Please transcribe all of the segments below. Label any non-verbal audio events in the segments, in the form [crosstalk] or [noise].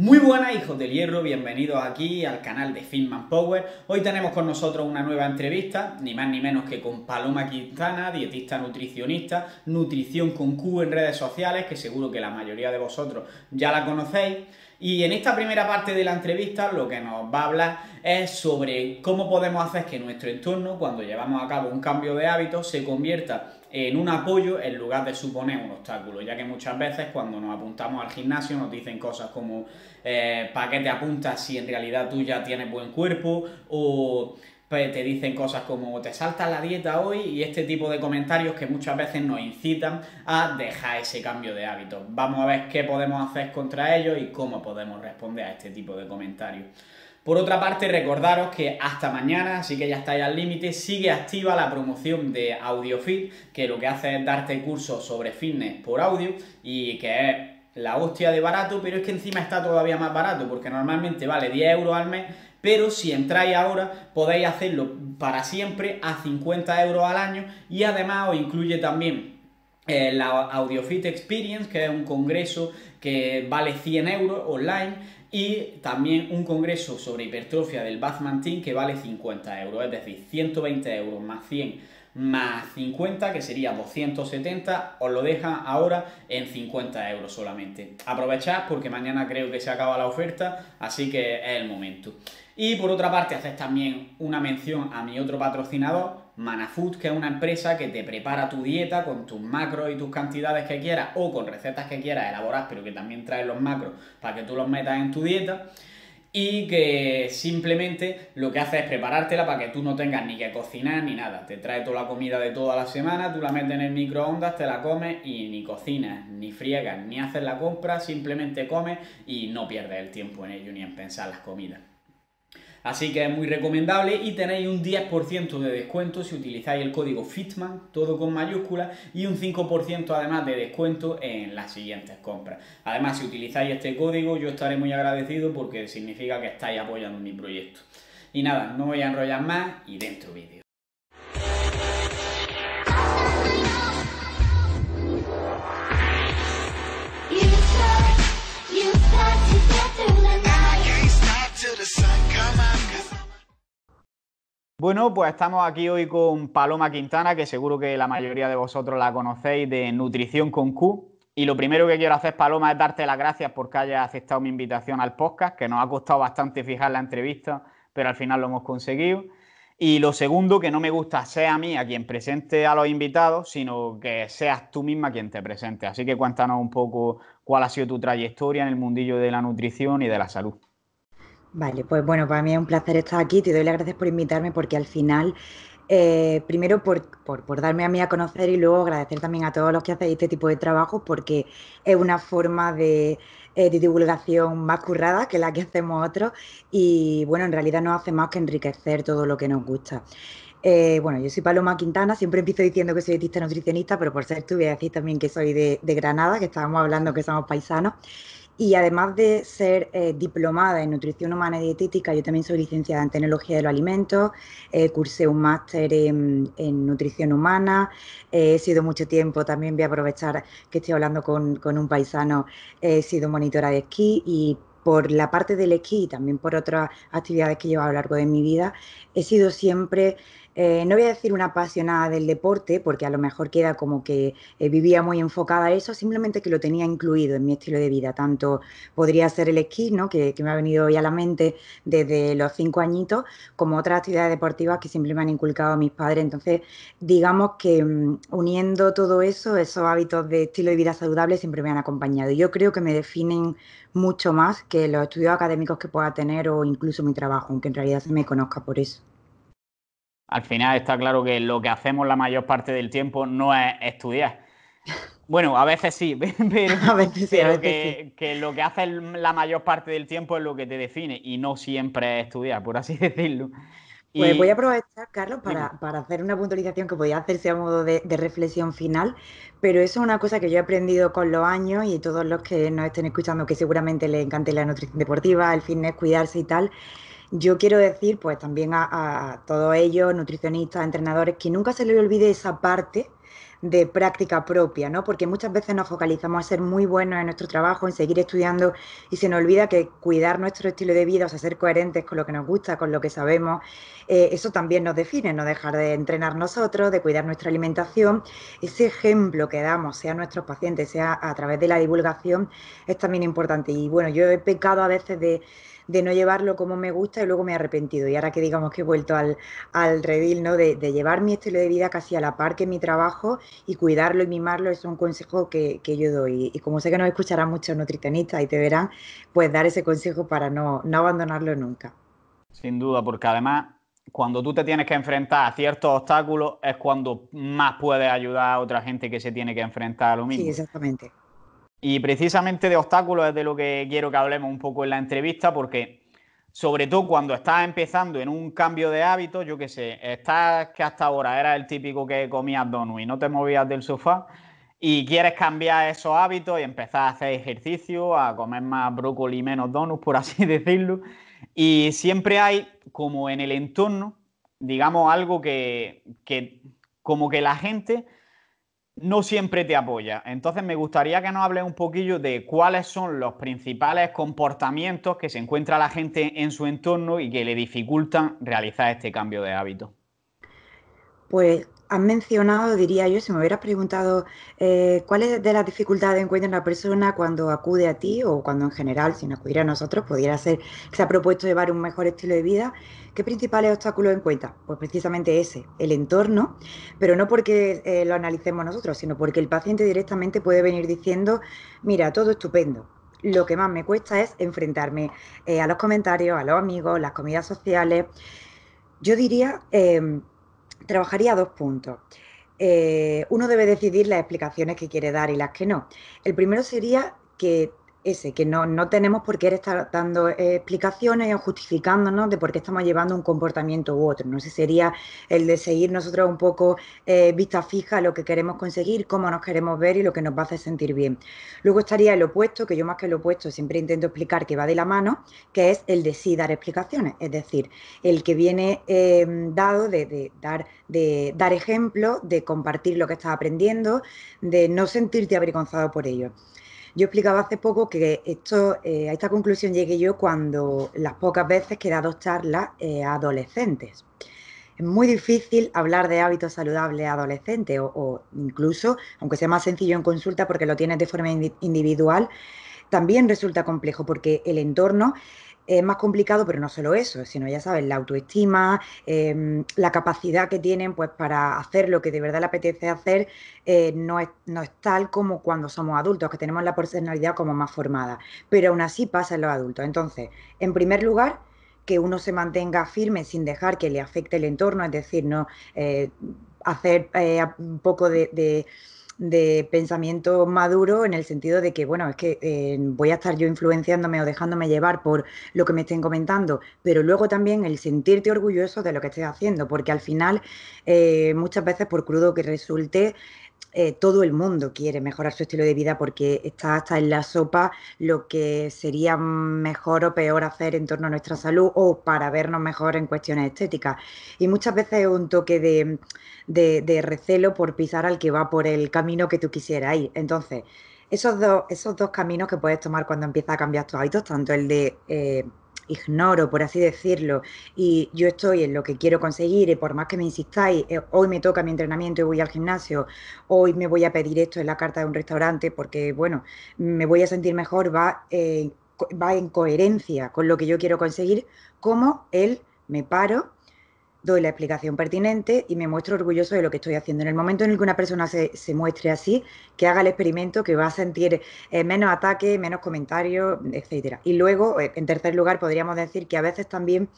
Muy buenas hijos del hierro, bienvenidos aquí al canal de Finman Power. Hoy tenemos con nosotros una nueva entrevista, ni más ni menos que con Paloma Quintana, dietista nutricionista, nutrición con Q en redes sociales, que seguro que la mayoría de vosotros ya la conocéis. Y en esta primera parte de la entrevista lo que nos va a hablar es sobre cómo podemos hacer que nuestro entorno, cuando llevamos a cabo un cambio de hábitos, se convierta en un apoyo en lugar de suponer un obstáculo, ya que muchas veces cuando nos apuntamos al gimnasio nos dicen cosas como eh, ¿para qué te apuntas si en realidad tú ya tienes buen cuerpo? o pues, te dicen cosas como te saltas la dieta hoy y este tipo de comentarios que muchas veces nos incitan a dejar ese cambio de hábito. Vamos a ver qué podemos hacer contra ellos y cómo podemos responder a este tipo de comentarios. Por otra parte, recordaros que hasta mañana, así que ya estáis al límite, sigue activa la promoción de AudioFit, que lo que hace es darte cursos sobre fitness por audio y que es la hostia de barato, pero es que encima está todavía más barato, porque normalmente vale 10 euros al mes, pero si entráis ahora podéis hacerlo para siempre a 50 euros al año y además os incluye también eh, la AudioFit Experience, que es un congreso que vale 100 euros online y también un congreso sobre hipertrofia del Batman que vale 50 euros, es decir, 120 euros más 100 más 50, que sería 270, os lo deja ahora en 50 euros solamente. Aprovechad porque mañana creo que se acaba la oferta, así que es el momento. Y por otra parte, haced también una mención a mi otro patrocinador, Manafood, que es una empresa que te prepara tu dieta con tus macros y tus cantidades que quieras o con recetas que quieras elaborar, pero que también trae los macros para que tú los metas en tu dieta y que simplemente lo que hace es preparártela para que tú no tengas ni que cocinar ni nada. Te trae toda la comida de toda la semana, tú la metes en el microondas, te la comes y ni cocinas, ni friegas, ni haces la compra, simplemente comes y no pierdes el tiempo en ello ni en pensar las comidas. Así que es muy recomendable y tenéis un 10% de descuento si utilizáis el código FITMAN, todo con mayúsculas, y un 5% además de descuento en las siguientes compras. Además, si utilizáis este código, yo estaré muy agradecido porque significa que estáis apoyando mi proyecto. Y nada, no voy a enrollar más y dentro vídeo. Bueno, pues estamos aquí hoy con Paloma Quintana, que seguro que la mayoría de vosotros la conocéis de Nutrición con Q. Y lo primero que quiero hacer, Paloma, es darte las gracias porque hayas aceptado mi invitación al podcast, que nos ha costado bastante fijar la entrevista, pero al final lo hemos conseguido. Y lo segundo, que no me gusta sea a mí a quien presente a los invitados, sino que seas tú misma quien te presente. Así que cuéntanos un poco cuál ha sido tu trayectoria en el mundillo de la nutrición y de la salud. Vale, pues bueno, para mí es un placer estar aquí. Te doy las gracias por invitarme porque al final, eh, primero por, darme a mí a conocer y luego agradecer también a todos los que hacéis este tipo de trabajo porque es una forma eh, de, divulgación más currada que la que hacemos otros y bueno, en realidad no hace más que enriquecer todo lo que nos gusta. Eh, bueno, yo soy Paloma Quintana, siempre empiezo diciendo que soy dietista nutricionista, pero por ser tú voy a decir también que soy de Granada, que estábamos hablando que somos paisanos. Y además de ser eh, diplomada en nutrición humana y dietética, yo también soy licenciada en tecnología de los alimentos, eh, cursé un máster en, nutrición humana, eh, he sido mucho tiempo, también voy a aprovechar que estoy hablando con, con un paisano, he sido monitora de esquí y por la parte del esquí y también por otras actividades que llevo a lo largo de mi vida, he sido siempre eh, no voy a decir una apasionada del deporte, porque a lo mejor queda como que eh, vivía muy enfocada a eso, simplemente que lo tenía incluido en mi estilo de vida. Tanto podría ser el esquí, ¿no? que, me ha venido hoy a la mente desde los cinco añitos, como otras actividades deportivas que siempre me han inculcado mis padres. Entonces, digamos que mm, uniendo todo eso, esos hábitos de estilo de vida saludable siempre me han acompañado. Yo creo que me definen mucho más que los estudios académicos que pueda tener o incluso mi trabajo, aunque en realidad se me conozca por eso. Al final está claro que lo que hacemos la mayor parte del tiempo no es estudiar. Bueno, a veces sí, [laughs] pero, [laughs] a veces sí, a veces que, sí. que, lo que haces la mayor parte del tiempo es lo que te define y no siempre es estudiar, por así [laughs] decirlo. Pues voy a aprovechar, Carlos, para, para, hacer una puntualización que podía hacerse a modo de, de, reflexión final, pero eso es una cosa que yo he aprendido con los años y todos los que nos estén escuchando, que seguramente les encante la nutrición deportiva, el fitness, cuidarse y tal, yo quiero decir, pues también a, todos ellos, nutricionistas, entrenadores, que nunca se les olvide esa parte de práctica propia, ¿no? Porque muchas veces nos focalizamos a ser muy buenos en nuestro trabajo, en seguir estudiando y se nos olvida que cuidar nuestro estilo de vida, o sea, ser coherentes con lo que nos gusta, con lo que sabemos, eh, eso también nos define, no dejar de entrenar nosotros, de cuidar nuestra alimentación. Ese ejemplo que damos, sea a nuestros pacientes, sea a través de la divulgación, es también importante. Y bueno, yo he pecado a veces de de no llevarlo como me gusta y luego me he arrepentido. Y ahora que digamos que he vuelto al, al redil, ¿no? De, llevar mi estilo de vida casi a la par que mi trabajo y cuidarlo y mimarlo es un consejo que, yo doy. Y como sé que nos escucharán muchos nutricionistas y te verán, pues dar ese consejo para no, no abandonarlo nunca. Sin duda, porque además cuando tú te tienes que enfrentar a ciertos obstáculos es cuando más puedes ayudar a otra gente que se tiene que enfrentar a lo mismo. Sí, exactamente. Y precisamente de obstáculos es de lo que quiero que hablemos un poco en la entrevista, porque sobre todo cuando estás empezando en un cambio de hábitos, yo qué sé, estás que hasta ahora era el típico que comías donuts y no te movías del sofá y quieres cambiar esos hábitos y empezar a hacer ejercicio, a comer más brócoli y menos donuts, por así [laughs] decirlo. Y siempre hay como en el entorno, digamos, algo que, que como que la gente no siempre te apoya. Entonces me gustaría que nos hables un poquillo de cuáles son los principales comportamientos que se encuentra la gente en su entorno y que le dificultan realizar este cambio de hábito. Pues has mencionado, diría yo, si me hubieras preguntado eh, cuáles de las dificultades encuentra una persona cuando acude a ti o cuando en general, no acudir a nosotros, pudiera ser que se ha propuesto llevar un mejor estilo de vida, ¿qué principales obstáculos encuentra? Pues precisamente ese, el entorno, pero no porque eh, lo analicemos nosotros, sino porque el paciente directamente puede venir diciendo, mira, todo estupendo, lo que más me cuesta es enfrentarme eh, a los comentarios, a los amigos, las comidas sociales. Yo diría em, trabajaría dos puntos. Eh, uno debe decidir las explicaciones que quiere dar y las que no. El primero sería que ese, que no, no tenemos por qué estar dando eh, explicaciones o justificándonos de por qué estamos llevando un comportamiento u otro. No sé, sería el de seguir nosotros un poco eh, vista fija lo que queremos conseguir, cómo nos queremos ver y lo que nos va a hacer sentir bien. Luego estaría el opuesto, que yo más que el opuesto siempre intento explicar que va de la mano, que es el de sí dar explicaciones, es decir, el que viene eh, dado de, de, dar, de dar ejemplo, de compartir lo que estás aprendiendo, de no sentirte avergonzado por ello. Yo explicaba hace poco que esto, eh, a esta conclusión llegué yo cuando las pocas veces que he dado charlas eh, a adolescentes. Es muy difícil hablar de hábitos saludables a adolescentes o, incluso, aunque sea más sencillo en consulta porque lo tienes de forma individual, también resulta complejo porque el entorno es más complicado, pero no solo eso, sino ya sabes, la autoestima, em, la capacidad que tienen pues para hacer lo que de verdad le apetece hacer, eh, no, es, no es tal como cuando somos adultos, que tenemos la personalidad como más formada, pero aún así pasa en los adultos. Entonces, en primer lugar, que uno se mantenga firme sin dejar que le afecte el entorno, es decir, no eh, hacer eh, un poco de de pensamiento maduro en el sentido de que, bueno, es que eh, voy a estar yo influenciándome o dejándome llevar por lo que me estén comentando, pero luego también el sentirte orgulloso de lo que estés haciendo, porque al final eh, muchas veces, por crudo que resulte, eh, todo el mundo quiere mejorar su estilo de vida porque está hasta en la sopa lo que sería mejor o peor hacer en torno a nuestra salud o para vernos mejor en cuestiones estéticas. Y muchas veces un toque de de, recelo por pisar al que va por el camino que tú quisieras ir. Entonces, esos dos, esos dos caminos que puedes tomar cuando empieza a cambiar tus hábitos, tanto el de... Eh, ignoro, por así decirlo, y yo estoy en lo que quiero conseguir, y por más que me insistáis, eh, hoy me toca mi entrenamiento y voy al gimnasio, hoy me voy a pedir esto en la carta de un restaurante, porque bueno, me voy a sentir mejor, va, eh, va en coherencia con lo que yo quiero conseguir, como él me paro, doy la explicación pertinente y me muestro orgulloso de lo que estoy haciendo. En el momento en el que una persona se, se muestre así, que haga el experimento, que va a sentir eh, menos ataque, menos comentarios, etcétera. Y luego, eh, en tercer lugar, podríamos decir que a veces también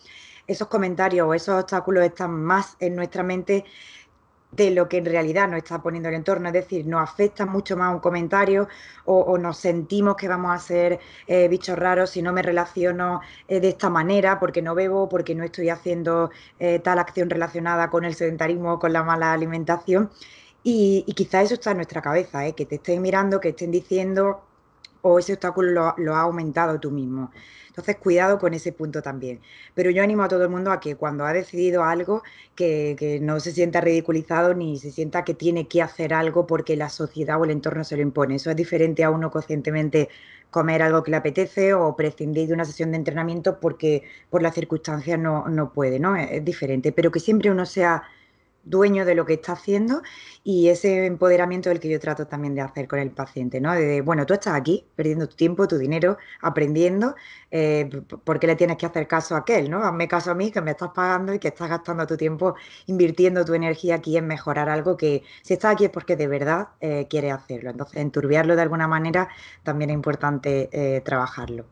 esos comentarios o esos obstáculos están más en nuestra mente de lo que en realidad nos está poniendo el entorno, es decir, nos afecta mucho más un comentario o, nos sentimos que vamos a ser eh, bichos raros si no me relaciono eh, de esta manera, porque no bebo, porque no estoy haciendo eh, tal acción relacionada con el sedentarismo o con la mala alimentación. Y, quizás quizá eso está en nuestra cabeza, que te estén mirando, que estén diciendo o ese obstáculo lo, lo ha aumentado tú mismo. Entonces, cuidado con ese punto también. Pero yo animo a todo el mundo a que cuando ha decidido algo, que, no se sienta ridiculizado ni se sienta que tiene que hacer algo porque la sociedad o el entorno se lo impone. Eso es diferente a uno conscientemente comer algo que le apetece o prescindir de una sesión de entrenamiento porque por las circunstancias no, puede, ¿no? es diferente, pero que siempre uno sea dueño de lo que está haciendo y ese empoderamiento del que yo trato también de hacer con el paciente, ¿no? De, bueno, tú estás aquí perdiendo tu tiempo, tu dinero, aprendiendo, eh, ¿por qué le tienes que hacer caso a aquel, ¿no? Hazme caso a mí que me estás pagando y que estás gastando tu tiempo invirtiendo tu energía aquí en mejorar algo que si estás aquí es porque de verdad eh, quieres hacerlo. Entonces, enturbiarlo de alguna manera también es importante eh, trabajarlo.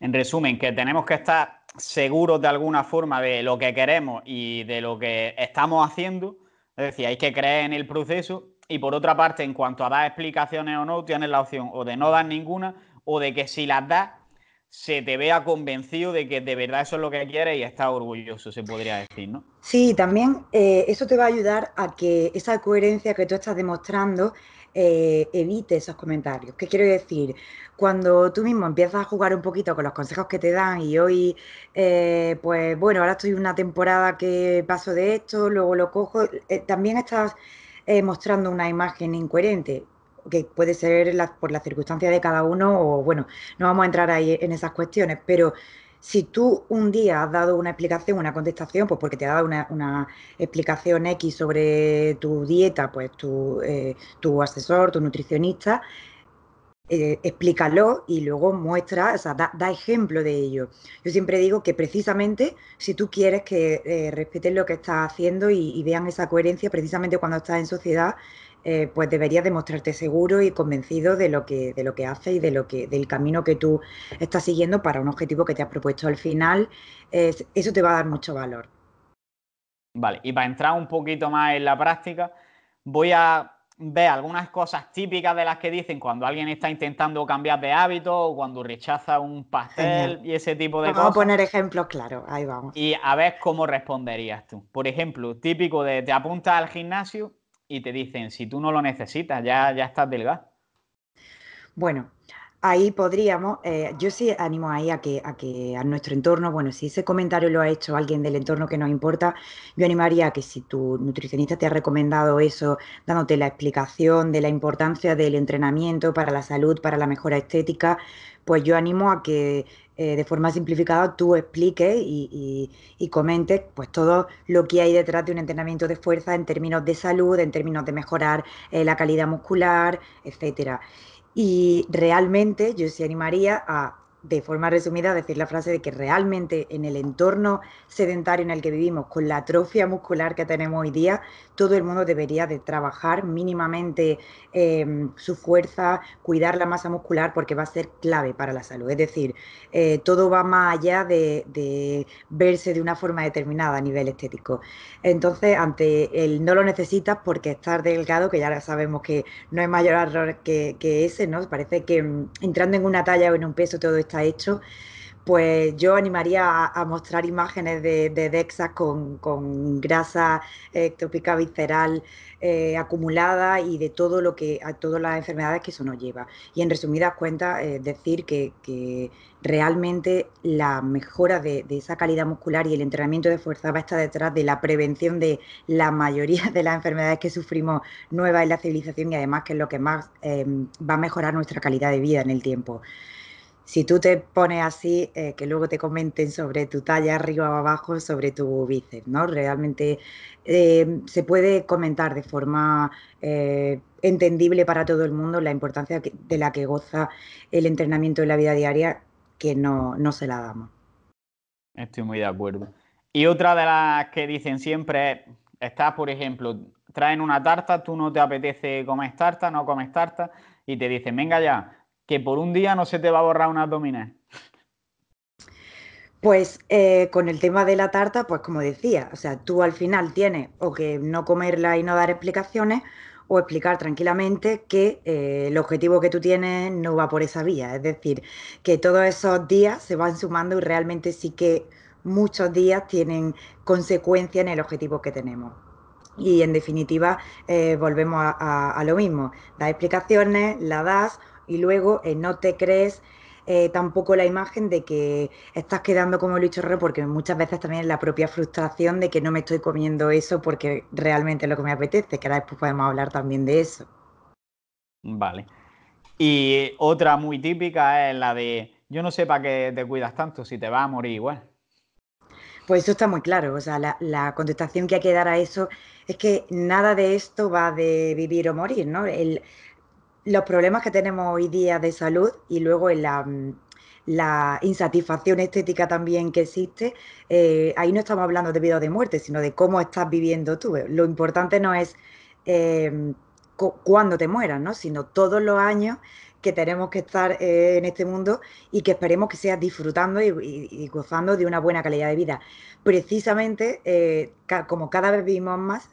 En resumen, que tenemos que estar seguros de alguna forma de lo que queremos y de lo que estamos haciendo. Es decir, hay que creer en el proceso. Y por otra parte, en cuanto a dar explicaciones o no, tienes la opción o de no dar ninguna o de que si las das, se te vea convencido de que de verdad eso es lo que quieres y está orgulloso, se podría decir, ¿no? Sí, también eh, eso te va a ayudar a que esa coherencia que tú estás demostrando eh, evite esos comentarios. ¿Qué quiero decir? Cuando tú mismo empiezas a jugar un poquito con los consejos que te dan y hoy, eh, pues bueno, ahora estoy una temporada que paso de esto, luego lo cojo, eh, también estás mostrando una imagen incoherente que puede ser por la circunstancia de cada uno o bueno, no vamos a entrar ahí en esas cuestiones, pero si tú un día has dado una explicación, una contestación, pues porque te ha dado una, explicación X sobre tu dieta, pues tu, eh, asesor, tu nutricionista, eh, explícalo y luego muestra, o sea, da, ejemplo de ello. Yo siempre digo que precisamente si tú quieres que eh, respeten lo que estás haciendo y, vean esa coherencia, precisamente cuando estás en sociedad, eh, pues deberías demostrarte seguro y convencido de lo que, de lo que haces y de lo que, del camino que tú estás siguiendo para un objetivo que te has propuesto al final. eso te va a dar mucho valor. Vale, y para entrar un poquito más en la práctica, voy a ver algunas cosas típicas de las que dicen cuando alguien está intentando cambiar de hábito o cuando rechaza un pastel y ese tipo de cosas. Vamos a poner ejemplos claro, ahí vamos. Y a ver cómo responderías tú. Por ejemplo, típico de te apuntas al gimnasio y te dicen, si tú no lo necesitas, ya, ya estás delgado. Bueno, ahí podríamos, eh, yo sí animo ahí a que, a que a nuestro entorno, bueno, si ese comentario lo ha hecho alguien del entorno que nos importa, yo animaría a que si tu nutricionista te ha recomendado eso, dándote la explicación de la importancia del entrenamiento para la salud, para la mejora estética, pues yo animo a que eh, de forma simplificada tú expliques y, y, comentes pues todo lo que hay detrás de un entrenamiento de fuerza en términos de salud, en términos de mejorar eh, la calidad muscular, etcétera. Y realmente yo se animaría a de forma resumida, decir la frase de que realmente en el entorno sedentario en el que vivimos, con la atrofia muscular que tenemos hoy día, todo el mundo debería de trabajar mínimamente em, su fuerza, cuidar la masa muscular, porque va a ser clave para la salud. Es decir, eh, todo va más allá de, verse de una forma determinada a nivel estético. Entonces, ante el no lo necesitas porque estar delgado, que ya sabemos que no hay mayor error que, que ese, ¿no? Parece que mm, entrando en una talla o en un peso todo está hecho, pues yo animaría a, mostrar imágenes de, DEXAS con, grasa eh, ectópica visceral eh, acumulada y de todo lo que, a todas las enfermedades que eso nos lleva. Y en resumidas cuentas, eh, decir que, realmente la mejora de, esa calidad muscular y el entrenamiento de fuerza va a estar detrás de la prevención de la mayoría de las enfermedades que sufrimos nuevas en la civilización y además que es lo que más va a mejorar nuestra calidad de vida en el tiempo si tú te pones así, eh, que luego te comenten sobre tu talla arriba o abajo, sobre tu bíceps, ¿no? Realmente em, se puede comentar de forma eh, entendible para todo el mundo la importancia de la que goza el entrenamiento en la vida diaria, que no, se la damos. Estoy muy de acuerdo. Y otra de las que dicen siempre es, está, por ejemplo, traen una tarta, tú no te apetece comer tarta, no comes tarta, y te dicen, venga ya, que por un día no se te va a borrar una abdomen. Pues eh, con el tema de la tarta, pues como decía, o sea, tú al final tienes o que no comerla y no dar explicaciones o explicar tranquilamente que eh, el objetivo que tú tienes no va por esa vía. Es decir, que todos esos días se van sumando y realmente sí que muchos días tienen consecuencia en el objetivo que tenemos. Y en definitiva, eh, volvemos a, lo mismo. Las explicaciones, la das y luego eh, no te crees eh, tampoco la imagen de que estás quedando como el Chorro, porque muchas veces también es la propia frustración de que no me estoy comiendo eso porque realmente es lo que me apetece, que ahora después podemos hablar también de eso. Vale. Y otra muy típica es la de yo no sé para qué te cuidas tanto, si te vas a morir igual. Pues eso está muy claro, o sea, la, la, contestación que hay que dar a eso es que nada de esto va de vivir o morir, ¿no? El, los problemas que tenemos hoy día de salud y luego en mm, la, insatisfacción estética también que existe, eh, ahí no estamos hablando de vida o de muerte, sino de cómo estás viviendo tú. Lo importante no es eh, cuándo te mueras, ¿no? sino todos los años que tenemos que estar eh, en este mundo y que esperemos que seas disfrutando y, gozando de una buena calidad de vida. Precisamente, eh, como cada vez vivimos más,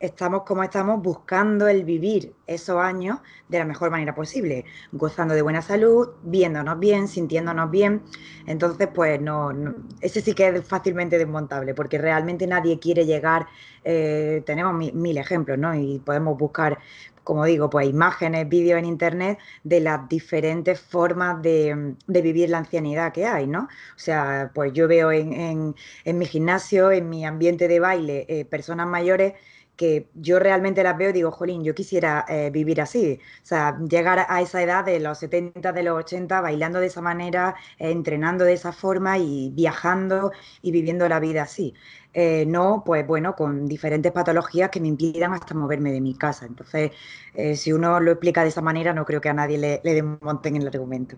estamos como estamos buscando el vivir esos años de la mejor manera posible, gozando de buena salud, viéndonos bien, sintiéndonos bien. Entonces, pues no, ese sí que es fácilmente desmontable, porque realmente nadie quiere llegar, eh, tenemos mil ejemplos, ¿no? Y podemos buscar, como digo, pues imágenes, vídeos en Internet de las diferentes formas de, vivir la ancianidad que hay, ¿no? O sea, pues yo veo en, mi gimnasio, en mi ambiente de baile, eh, personas mayores que yo realmente las veo y digo, jolín, yo quisiera eh, vivir así. O sea, llegar a esa edad de los 70, de los 80, bailando de esa manera, entrenando de esa forma y viajando y viviendo la vida así. Eh, no, pues bueno, con diferentes patologías que me impidan hasta moverme de mi casa. Entonces, eh, si uno lo explica de esa manera, no creo que a nadie le, le desmonten el argumento.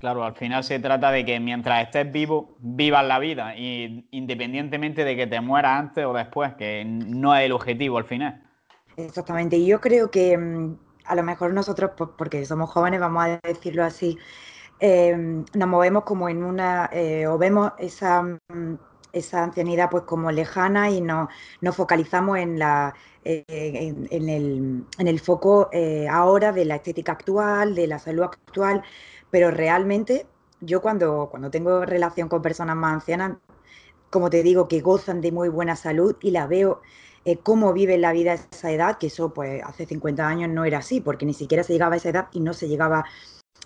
Claro, al final se trata de que mientras estés vivo, vivas la vida, y independientemente de que te mueras antes o después, que no es el objetivo al final. Exactamente, y yo creo que mm, a lo mejor nosotros, porque somos jóvenes, vamos a decirlo así, eh, nos movemos como en una, eh, o vemos esa, mm, esa ancianidad pues como lejana y nos, focalizamos en la, eh, el, en, el, foco ahora de la estética actual, de la salud actual, pero realmente yo cuando, cuando tengo relación con personas más ancianas, como te digo, que gozan de muy buena salud y la veo eh, cómo viven la vida a esa edad, que eso pues hace 50 años no era así, porque ni siquiera se llegaba a esa edad y no se llegaba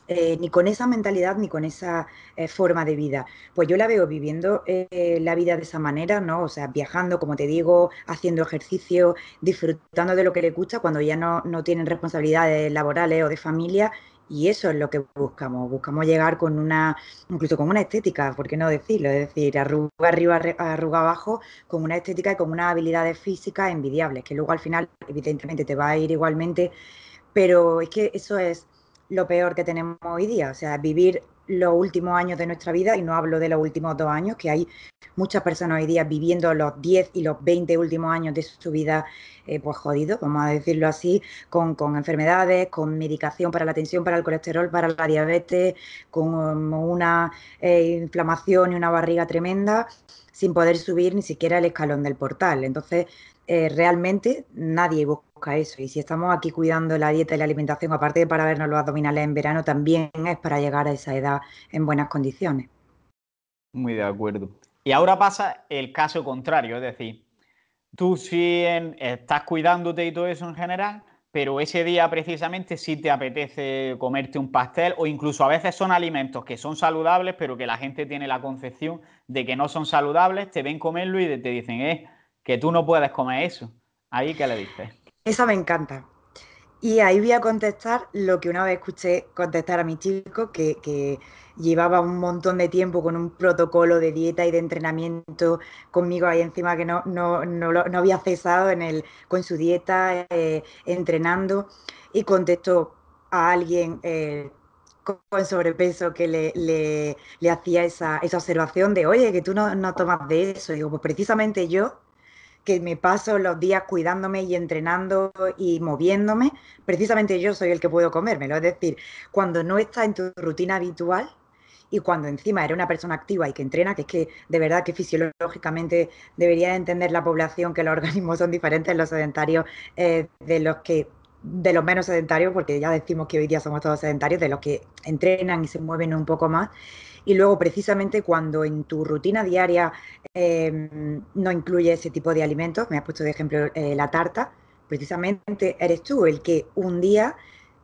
eh, ni con esa mentalidad ni con esa eh, forma de vida. Pues yo la veo viviendo la vida de esa manera, ¿no? O sea, viajando, como te digo, haciendo ejercicio, disfrutando de lo que le gusta cuando ya no, no tienen responsabilidades laborales o de familia y eso es lo que buscamos. Buscamos llegar con una, incluso con una estética, ¿por qué no decirlo? Es decir, arruga arriba, arruga abajo, con una estética y con unas habilidades físicas envidiables, que luego al final, evidentemente, te va a ir igualmente. Pero es que eso es lo peor que tenemos hoy día. O sea, vivir los últimos años de nuestra vida, y no hablo de los últimos dos años, que hay muchas personas hoy día viviendo los 10 y los 20 últimos años de su vida, eh, pues jodidos, vamos a decirlo así, con, enfermedades, con medicación para la tensión, para el colesterol, para la diabetes, con um, una eh, inflamación y una barriga tremenda, sin poder subir ni siquiera el escalón del portal. Entonces, eh, realmente nadie busca eso. Y si estamos aquí cuidando la dieta y la alimentación, aparte de para vernos los abdominales en verano, también es para llegar a esa edad en buenas condiciones. Muy de acuerdo. Y ahora pasa el caso contrario, es decir, tú sí estás cuidándote y todo eso en general, pero ese día precisamente si te apetece comerte un pastel o incluso a veces son alimentos que son saludables, pero que la gente tiene la concepción de que no son saludables, te ven comerlo y te dicen, eh, que tú no puedes comer eso. Ahí que le dices. Esa me encanta. Y ahí voy a contestar lo que una vez escuché contestar a mi chico, que, llevaba un montón de tiempo con un protocolo de dieta y de entrenamiento conmigo ahí encima, que no, no, había cesado en el, con su dieta, eh, entrenando, y contestó a alguien eh, con sobrepeso que le, le, hacía esa, observación de, oye, que tú no, no tomas de eso. digo, pues precisamente yo que me paso los días cuidándome y entrenando y moviéndome, precisamente yo soy el que puedo comérmelo. Es decir, cuando no está en tu rutina habitual y cuando encima eres una persona activa y que entrena, que es que de verdad que fisiológicamente debería entender la población que los organismos son diferentes los sedentarios eh, de los que de los menos sedentarios, porque ya decimos que hoy día somos todos sedentarios, de los que entrenan y se mueven un poco más y luego precisamente cuando en tu rutina diaria em, no incluye ese tipo de alimentos, me has puesto de ejemplo eh, la tarta, precisamente eres tú el que un día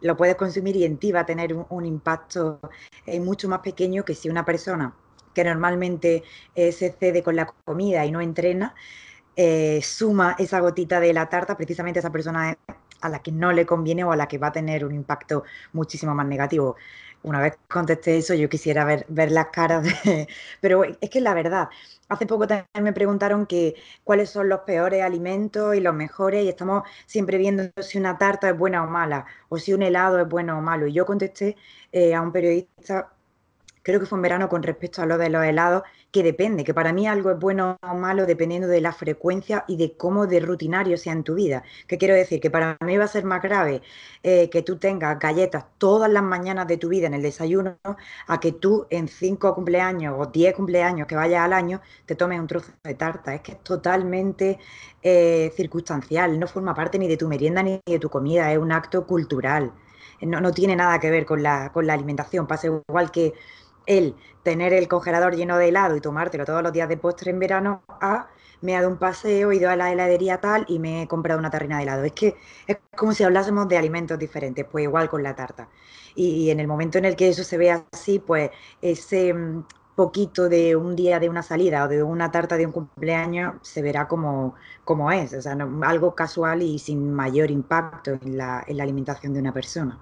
lo puedes consumir y en ti va a tener un, impacto eh, mucho más pequeño que si una persona que normalmente eh, se cede con la comida y no entrena, suma esa gotita de la tarta, precisamente esa persona a la que no le conviene o a la que va a tener un impacto muchísimo más negativo una vez contesté eso, yo quisiera ver, ver las caras [laughs] Pero es que la verdad, hace poco también me preguntaron que cuáles son los peores alimentos y los mejores y estamos siempre viendo si una tarta es buena o mala o si un helado es bueno o malo. Y yo contesté eh, a un periodista creo que fue en verano con respecto a lo de los helados, que depende, que para mí algo es bueno o malo dependiendo de la frecuencia y de cómo de rutinario sea en tu vida. Que quiero decir? Que para mí va a ser más grave eh, que tú tengas galletas todas las mañanas de tu vida en el desayuno a que tú en cinco cumpleaños o diez cumpleaños que vayas al año te tomes un trozo de tarta. Es que es totalmente eh, circunstancial, no forma parte ni de tu merienda ni de tu comida, es un acto cultural. No, tiene nada que ver con la, con la alimentación, pasa igual que el tener el congelador lleno de helado y tomártelo todos los días de postre en verano a me ha dado un paseo, he ido a la heladería tal y me he comprado una tarrina de helado. Es que es como si hablásemos de alimentos diferentes, pues igual con la tarta. Y, en el momento en el que eso se ve así, pues ese mm, poquito de un día de una salida o de una tarta de un cumpleaños se verá como, como es, o sea, algo casual y sin mayor impacto en la, en la alimentación de una persona.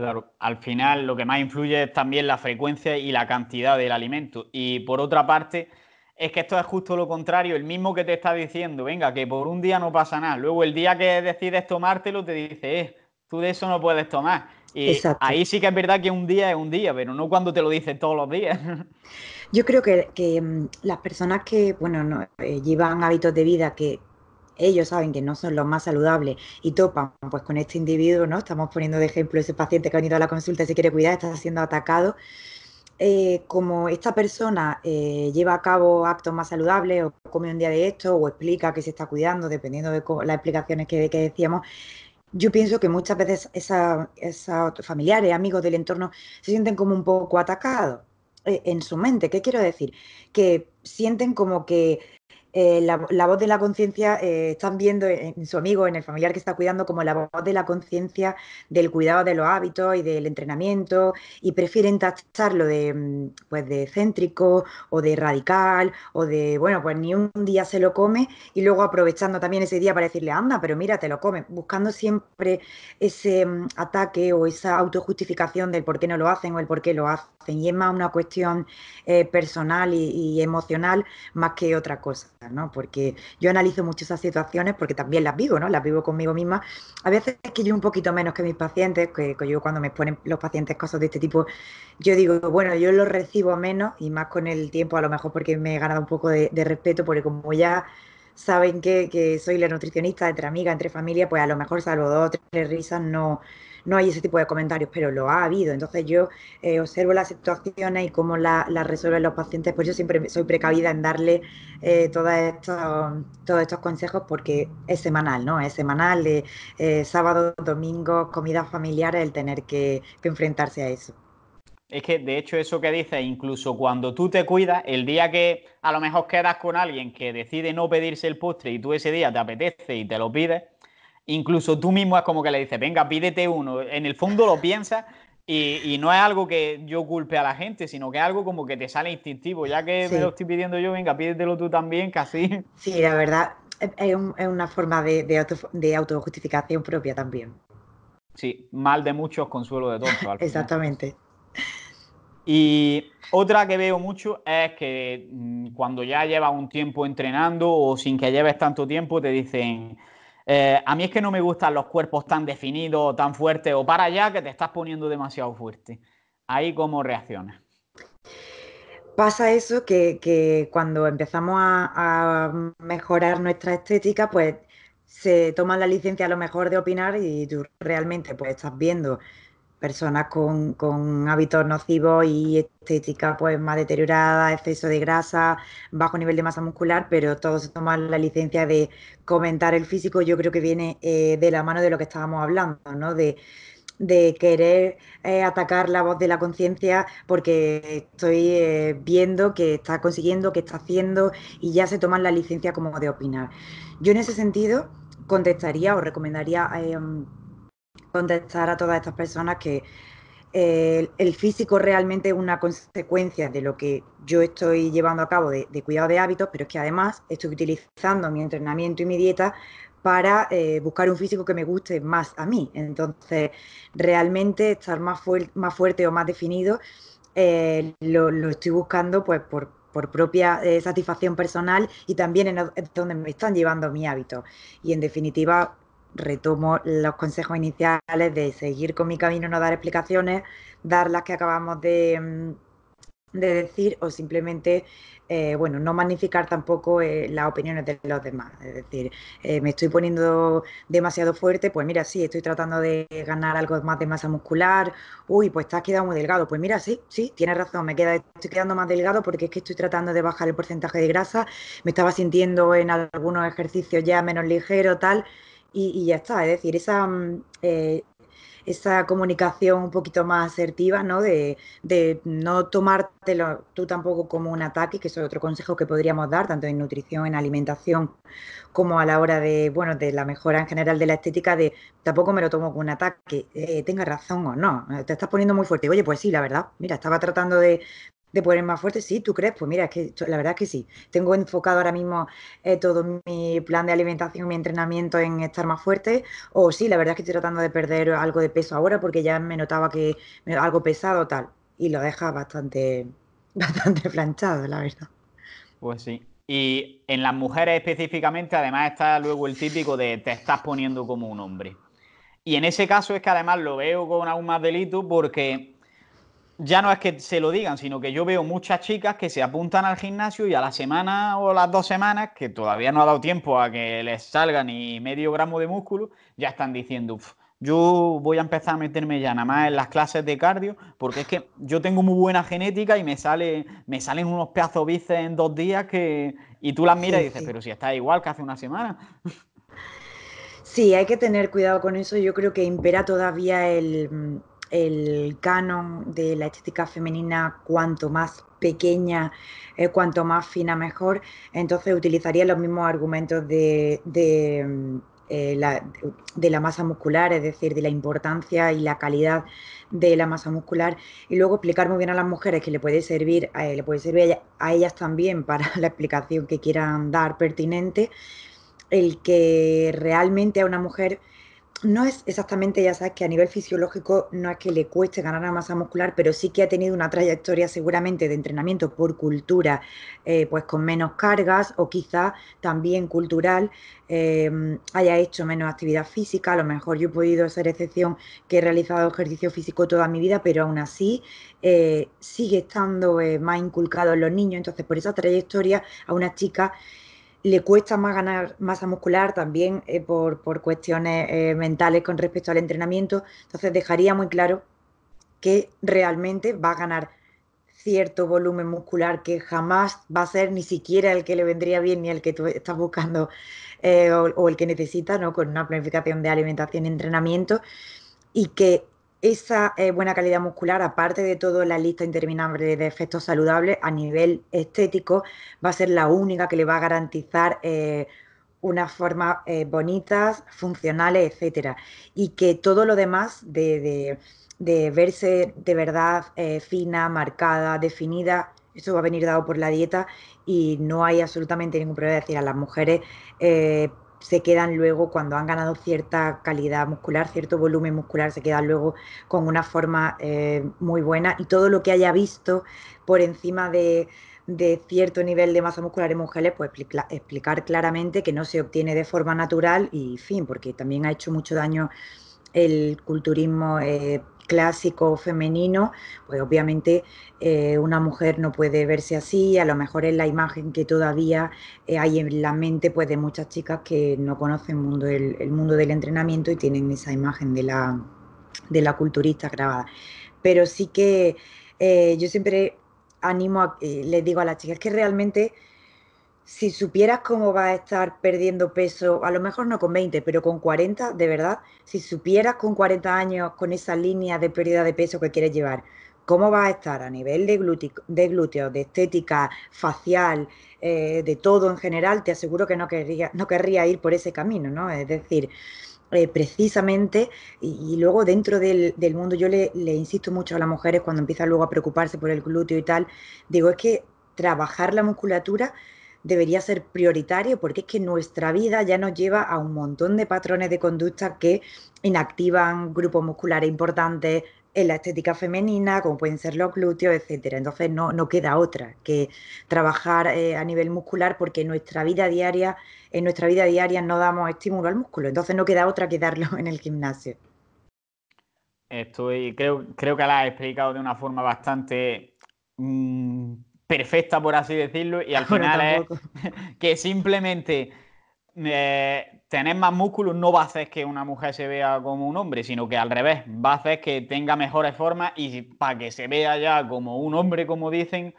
Claro, al final lo que más influye es también la frecuencia y la cantidad del alimento. Y por otra parte, es que esto es justo lo contrario, el mismo que te está diciendo, venga, que por un día no pasa nada. Luego el día que decides tomártelo te dice, eh, tú de eso no puedes tomar. Y ahí sí que es verdad que un día es un día, pero no cuando te lo dices todos los días. Yo creo que, mm, las personas que, bueno, eh, llevan hábitos de vida que, ellos saben que no son los más saludables y topan pues con este individuo, ¿no? Estamos poniendo de ejemplo ese paciente que ha venido a la consulta y se quiere cuidar, está siendo atacado. Eh, como esta persona eh, lleva a cabo actos más saludables o come un día de esto o explica que se está cuidando, dependiendo de las explicaciones que, decíamos, yo pienso que muchas veces esos familiares, amigos del entorno se sienten como un poco atacados eh, en su mente. ¿Qué quiero decir? Que sienten como que eh, la, voz de la conciencia, eh, están viendo en, su amigo, en el familiar que está cuidando, como la voz de la conciencia del cuidado de los hábitos y del entrenamiento, y prefieren tacharlo de, mm, pues, de céntrico o de radical, o de, bueno, pues ni un día se lo come, y luego aprovechando también ese día para decirle, anda, pero mira, te lo come, buscando siempre ese mm, ataque o esa autojustificación del por qué no lo hacen o el por qué lo hacen, y es más una cuestión eh, personal y emocional más que otra cosa. ¿no? Porque yo analizo mucho esas situaciones porque también las vivo, ¿no? Las vivo conmigo misma. A veces que yo un poquito menos que mis pacientes, que, yo cuando me ponen los pacientes cosas de este tipo, yo digo, bueno, yo lo recibo menos y más con el tiempo, a lo mejor porque me he ganado un poco de, respeto, porque como ya saben que, que, soy la nutricionista entre amigas, entre familia, pues a lo mejor salvo dos o tres risas no, no hay ese tipo de comentarios, pero lo ha habido. Entonces yo eh, observo las situaciones y cómo las la resuelven los pacientes, pues yo siempre soy precavida en darle eh, todos, estos, todos estos consejos porque es semanal, ¿no? Es semanal, eh, sábado, domingo, comidas familiares, el tener que, que enfrentarse a eso. Es que de hecho eso que dices, incluso cuando tú te cuidas, el día que a lo mejor quedas con alguien que decide no pedirse el postre y tú ese día te apetece y te lo pides, incluso tú mismo es como que le dices, venga, pídete uno. En el fondo lo piensas y, no es algo que yo culpe a la gente, sino que es algo como que te sale instintivo. Ya que me lo estoy pidiendo yo, venga, pídetelo tú también, casi. Sí, la verdad, es, una forma de, de autojustificación propia también. Sí, mal de muchos, consuelo de todos. [laughs] Exactamente. Y otra que veo mucho es que mm, cuando ya llevas un tiempo entrenando o sin que lleves tanto tiempo, te dicen, eh, a mí es que no me gustan los cuerpos tan definidos, tan fuertes o para allá que te estás poniendo demasiado fuerte. Ahí cómo reaccionas. Pasa eso que, cuando empezamos a, a, mejorar nuestra estética, pues se toma la licencia a lo mejor de opinar y tú realmente pues estás viendo personas con, con, hábitos nocivos y estética pues más deteriorada, exceso de grasa, bajo nivel de masa muscular, pero todos se toman la licencia de comentar el físico, yo creo que viene eh, de la mano de lo que estábamos hablando, ¿no? De, querer eh, atacar la voz de la conciencia porque estoy eh, viendo que está consiguiendo, que está haciendo y ya se toman la licencia como de opinar. Yo en ese sentido contestaría o recomendaría contestar a todas estas personas que eh, el, físico realmente es una consecuencia de lo que yo estoy llevando a cabo de, cuidado de hábitos, pero es que además estoy utilizando mi entrenamiento y mi dieta para eh, buscar un físico que me guste más a mí. Entonces, realmente estar más, más fuerte o más definido eh, lo, estoy buscando pues por, propia satisfacción personal y también en, donde me están llevando mi hábito. Y en definitiva, retomo los consejos iniciales de seguir con mi camino, no dar explicaciones, dar las que acabamos de, mm, decir o simplemente, eh, bueno, no magnificar tampoco eh, las opiniones de los demás. Es decir, eh, me estoy poniendo demasiado fuerte, pues mira, sí, estoy tratando de ganar algo más de masa muscular, uy, pues te has quedado muy delgado, pues mira, sí, sí, tienes razón, me queda, estoy quedando más delgado porque es que estoy tratando de bajar el porcentaje de grasa, me estaba sintiendo en algunos ejercicios ya menos ligero, tal y, ya está. Es decir, esa, mm, eh, esa comunicación un poquito más asertiva, ¿no? De, de, no tomártelo tú tampoco como un ataque, que es otro consejo que podríamos dar, tanto en nutrición, en alimentación, como a la hora de, bueno, de la mejora en general de la estética, de tampoco me lo tomo como un ataque, eh, tenga razón o no, te estás poniendo muy fuerte. Oye, pues sí, la verdad, mira, estaba tratando de, de poner más fuerte, sí, ¿tú crees? Pues mira, es que la verdad es que sí. Tengo enfocado ahora mismo eh, todo mi plan de alimentación, mi entrenamiento en estar más fuerte. O sí, la verdad es que estoy tratando de perder algo de peso ahora porque ya me notaba que algo pesado tal. Y lo deja bastante, [laughs] bastante planchado, la verdad. Pues sí. Y en las mujeres específicamente, además está luego el típico de te estás poniendo como un hombre. Y en ese caso es que además lo veo con aún más delito porque ya no es que se lo digan, sino que yo veo muchas chicas que se apuntan al gimnasio y a la semana o las dos semanas, que todavía no ha dado tiempo a que les salga ni medio gramo de músculo, ya están diciendo, yo voy a empezar a meterme ya nada más en las clases de cardio, porque es que yo tengo muy buena genética y me, sale, me salen unos pedazos bíceps en dos días que... Y tú las miras y dices, pero si está igual que hace una semana. Sí, hay que tener cuidado con eso. Yo creo que impera todavía el el canon de la estética femenina cuanto más pequeña, eh, cuanto más fina mejor, entonces utilizaría los mismos argumentos de, mm, eh, de la, masa muscular, es decir, de la importancia y la calidad de la masa muscular, y luego explicar muy bien a las mujeres que le puede servir, eh, le puede servir a, ellas también [laughs] para la explicación que quieran dar pertinente, el que realmente a una mujer no es exactamente, ya sabes que a nivel fisiológico no es que le cueste ganar la masa muscular, pero sí que ha tenido una trayectoria seguramente de entrenamiento por cultura, eh, pues con menos cargas o quizá también cultural, eh, haya hecho menos actividad física, a lo mejor yo he podido ser excepción que he realizado ejercicio físico toda mi vida, pero aún así eh, sigue estando más inculcado en los niños, entonces por esa trayectoria a una chica le cuesta más ganar masa muscular también eh, por, cuestiones eh, mentales con respecto al entrenamiento. Entonces dejaría muy claro que realmente va a ganar cierto volumen muscular que jamás va a ser ni siquiera el que le vendría bien ni el que tú estás buscando eh, o, el que necesitas, ¿no? Con una planificación de alimentación y entrenamiento y que esa eh, buena calidad muscular, aparte de toda la lista interminable de efectos saludables a nivel estético, va a ser la única que le va a garantizar eh, unas formas eh, bonitas, funcionales, etcétera. Y que todo lo demás de, de verse de verdad fina, marcada, definida, eso va a venir dado por la dieta y no hay absolutamente ningún problema de decir a las mujeres se quedan luego, cuando han ganado cierta calidad muscular, cierto volumen muscular, se quedan luego con una forma eh, muy buena y todo lo que haya visto por encima de, cierto nivel de masa muscular en mujeres, pues explicar claramente que no se obtiene de forma natural y fin, porque también ha hecho mucho daño el culturismo eh, clásico femenino, pues obviamente eh, una mujer no puede verse así, a lo mejor es la imagen que todavía eh, hay en la mente pues, de muchas chicas que no conocen mundo, el, mundo del entrenamiento y tienen esa imagen de la, culturista grabada. Pero sí que eh, yo siempre animo, a, les digo a las chicas que realmente si supieras cómo vas a estar perdiendo peso, a lo mejor no con 20, pero con 40, de verdad, si supieras con 40 años, con esa línea de pérdida de peso que quieres llevar, cómo vas a estar a nivel de, glúteo, de de estética, facial, eh, de todo en general, te aseguro que no querría, no querría ir por ese camino, ¿no? Es decir, eh, precisamente, y, luego dentro del, mundo, yo le, le, insisto mucho a las mujeres cuando empiezan luego a preocuparse por el glúteo y tal, digo, es que trabajar la musculatura debería ser prioritario porque es que nuestra vida ya nos lleva a un montón de patrones de conducta que inactivan grupos musculares importantes en la estética femenina, como pueden ser los glúteos, etcétera. Entonces no, no queda otra que trabajar eh, a nivel muscular porque en nuestra vida diaria, en nuestra vida diaria no damos estímulo al músculo, entonces no queda otra que darlo [laughs] en el gimnasio. Estoy, creo, que la has explicado de una forma bastante mm, perfecta, por así decirlo, y al [laughs] final es [laughs] que simplemente eh, tener más músculos no va a hacer que una mujer se vea como un hombre, sino que al revés, va a hacer que tenga mejores formas y para que se vea ya como un hombre, como dicen,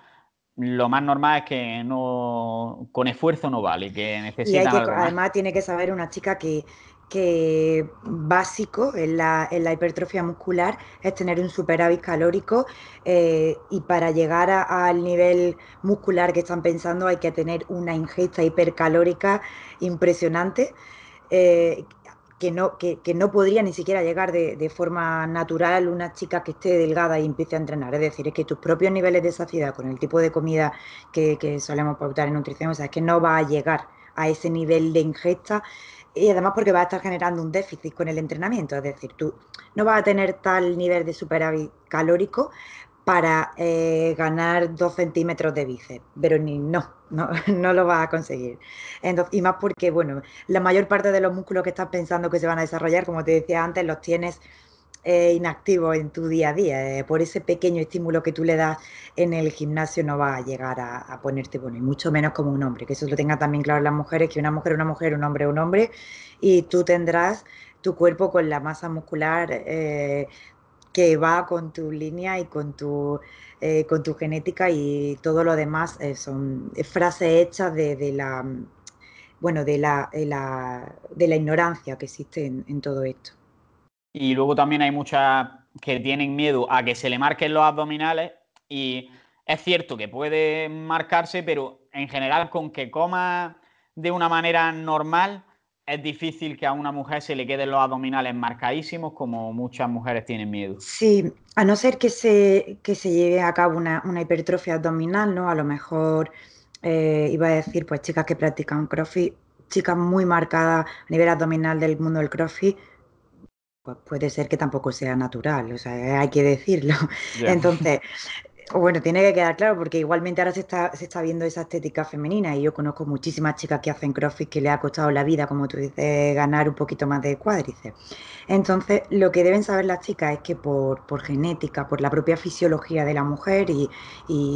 lo más normal es que no con esfuerzo no vale, que necesita. Y además tiene que saber una chica que que básico en la, en la, hipertrofia muscular es tener un superávit calórico eh, y para llegar al nivel muscular que están pensando hay que tener una ingesta hipercalórica impresionante eh, que, no, que, no podría ni siquiera llegar de, forma natural una chica que esté delgada y empiece a entrenar. Es decir, es que tus propios niveles de saciedad con el tipo de comida que, que solemos pautar en nutrición, o sea, es que no va a llegar a ese nivel de ingesta y además porque va a estar generando un déficit con el entrenamiento, es decir, tú no vas a tener tal nivel de superávit calórico para eh, ganar dos centímetros de bíceps, pero ni no, [laughs] no, lo vas a conseguir. Entonces, y más porque, bueno, la mayor parte de los músculos que estás pensando que se van a desarrollar, como te decía antes, los tienes inactivo en tu día a día. Eh, por ese pequeño estímulo que tú le das en el gimnasio no va a llegar a, ponerte bueno, y mucho menos como un hombre, que eso lo tenga también claro las mujeres, que una mujer, una mujer, un hombre, un hombre, y tú tendrás tu cuerpo con la masa muscular eh, que va con tu línea y con tu, eh, con tu genética y todo lo demás son frases hechas de, la bueno de la, de la, ignorancia que existe en todo esto. Y luego también hay muchas que tienen miedo a que se le marquen los abdominales y es cierto que puede marcarse, pero en general con que coma de una manera normal es difícil que a una mujer se le queden los abdominales marcadísimos como muchas mujeres tienen miedo. Sí, a no ser que se, que se lleve a cabo una, hipertrofia abdominal, ¿no? A lo mejor eh, iba a decir, pues chicas que practican crossfit, chicas muy marcadas a nivel abdominal del mundo del crossfit, pues puede ser que tampoco sea natural, o sea, eh, hay que decirlo. [laughs] Entonces, [laughs] bueno, tiene que quedar claro porque igualmente ahora se está, se está viendo esa estética femenina y yo conozco muchísimas chicas que hacen crossfit que le ha costado la vida, como tú dices, ganar un poquito más de cuádriceps. Entonces, lo que deben saber las chicas es que por, genética, por la propia fisiología de la mujer y,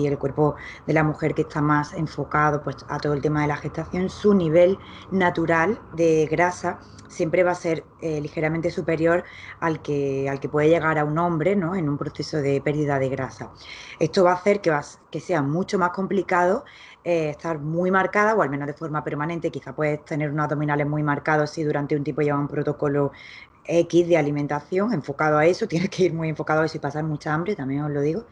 el cuerpo de la mujer que está más enfocado pues, a todo el tema de la gestación, su nivel natural de grasa siempre va a ser eh, ligeramente superior al que, al que puede llegar a un hombre en un proceso de pérdida de grasa. Esto va a hacer que, sea mucho más complicado eh, estar muy marcada o al menos de forma permanente. Quizá puedes tener unos abdominales muy marcados si durante un tiempo lleva un protocolo X de alimentación, enfocado a eso, [laughs] tiene que ir muy enfocado a eso y pasar mucha hambre, también os lo digo.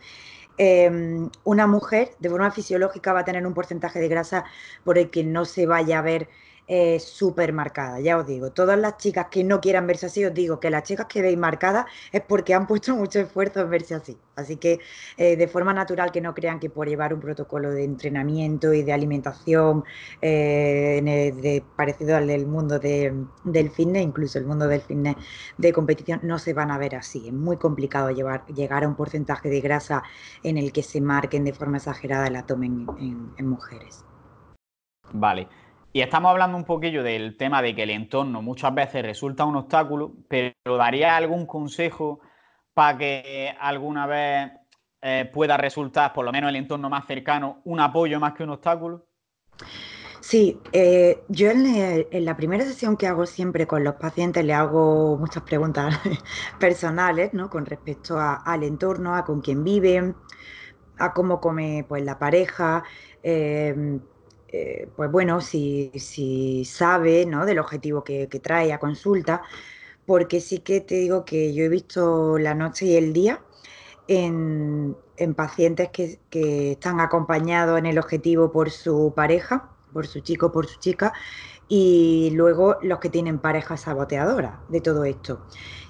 Em, una mujer de forma fisiológica va a tener un porcentaje de grasa por el que no se vaya a ver eh, súper marcada, ya os digo. Todas las chicas que no quieran verse así, os digo que las chicas que veis marcadas es porque han puesto [laughs] mucho esfuerzo en verse así. Así que eh, de forma natural que no crean que por llevar un protocolo de entrenamiento y de alimentación eh, de, parecido al del mundo del fitness, incluso el mundo del fitness de competición, no se van a ver así. Es muy complicado llevar, llegar a un porcentaje de grasa en el que se marquen de forma exagerada el la en, en mujeres. Vale. Y estamos hablando un poquillo del tema de que el entorno muchas veces resulta un obstáculo, pero ¿daría algún consejo para que alguna vez eh, pueda resultar, por lo menos el entorno más cercano, un apoyo más que un obstáculo? Sí, eh, yo en, la primera sesión que hago siempre con los pacientes le hago muchas preguntas [laughs] personales, ¿no? Con respecto al entorno, a con quién vive, a cómo come pues, la pareja. Eh, eh, pues bueno, si, sabe ¿no? del objetivo que, trae a consulta, porque sí que te digo que yo he visto la noche y el día en, en pacientes que, que, están acompañados en el objetivo por su pareja por su chico, por su chica, y luego los que tienen parejas saboteadora de todo esto.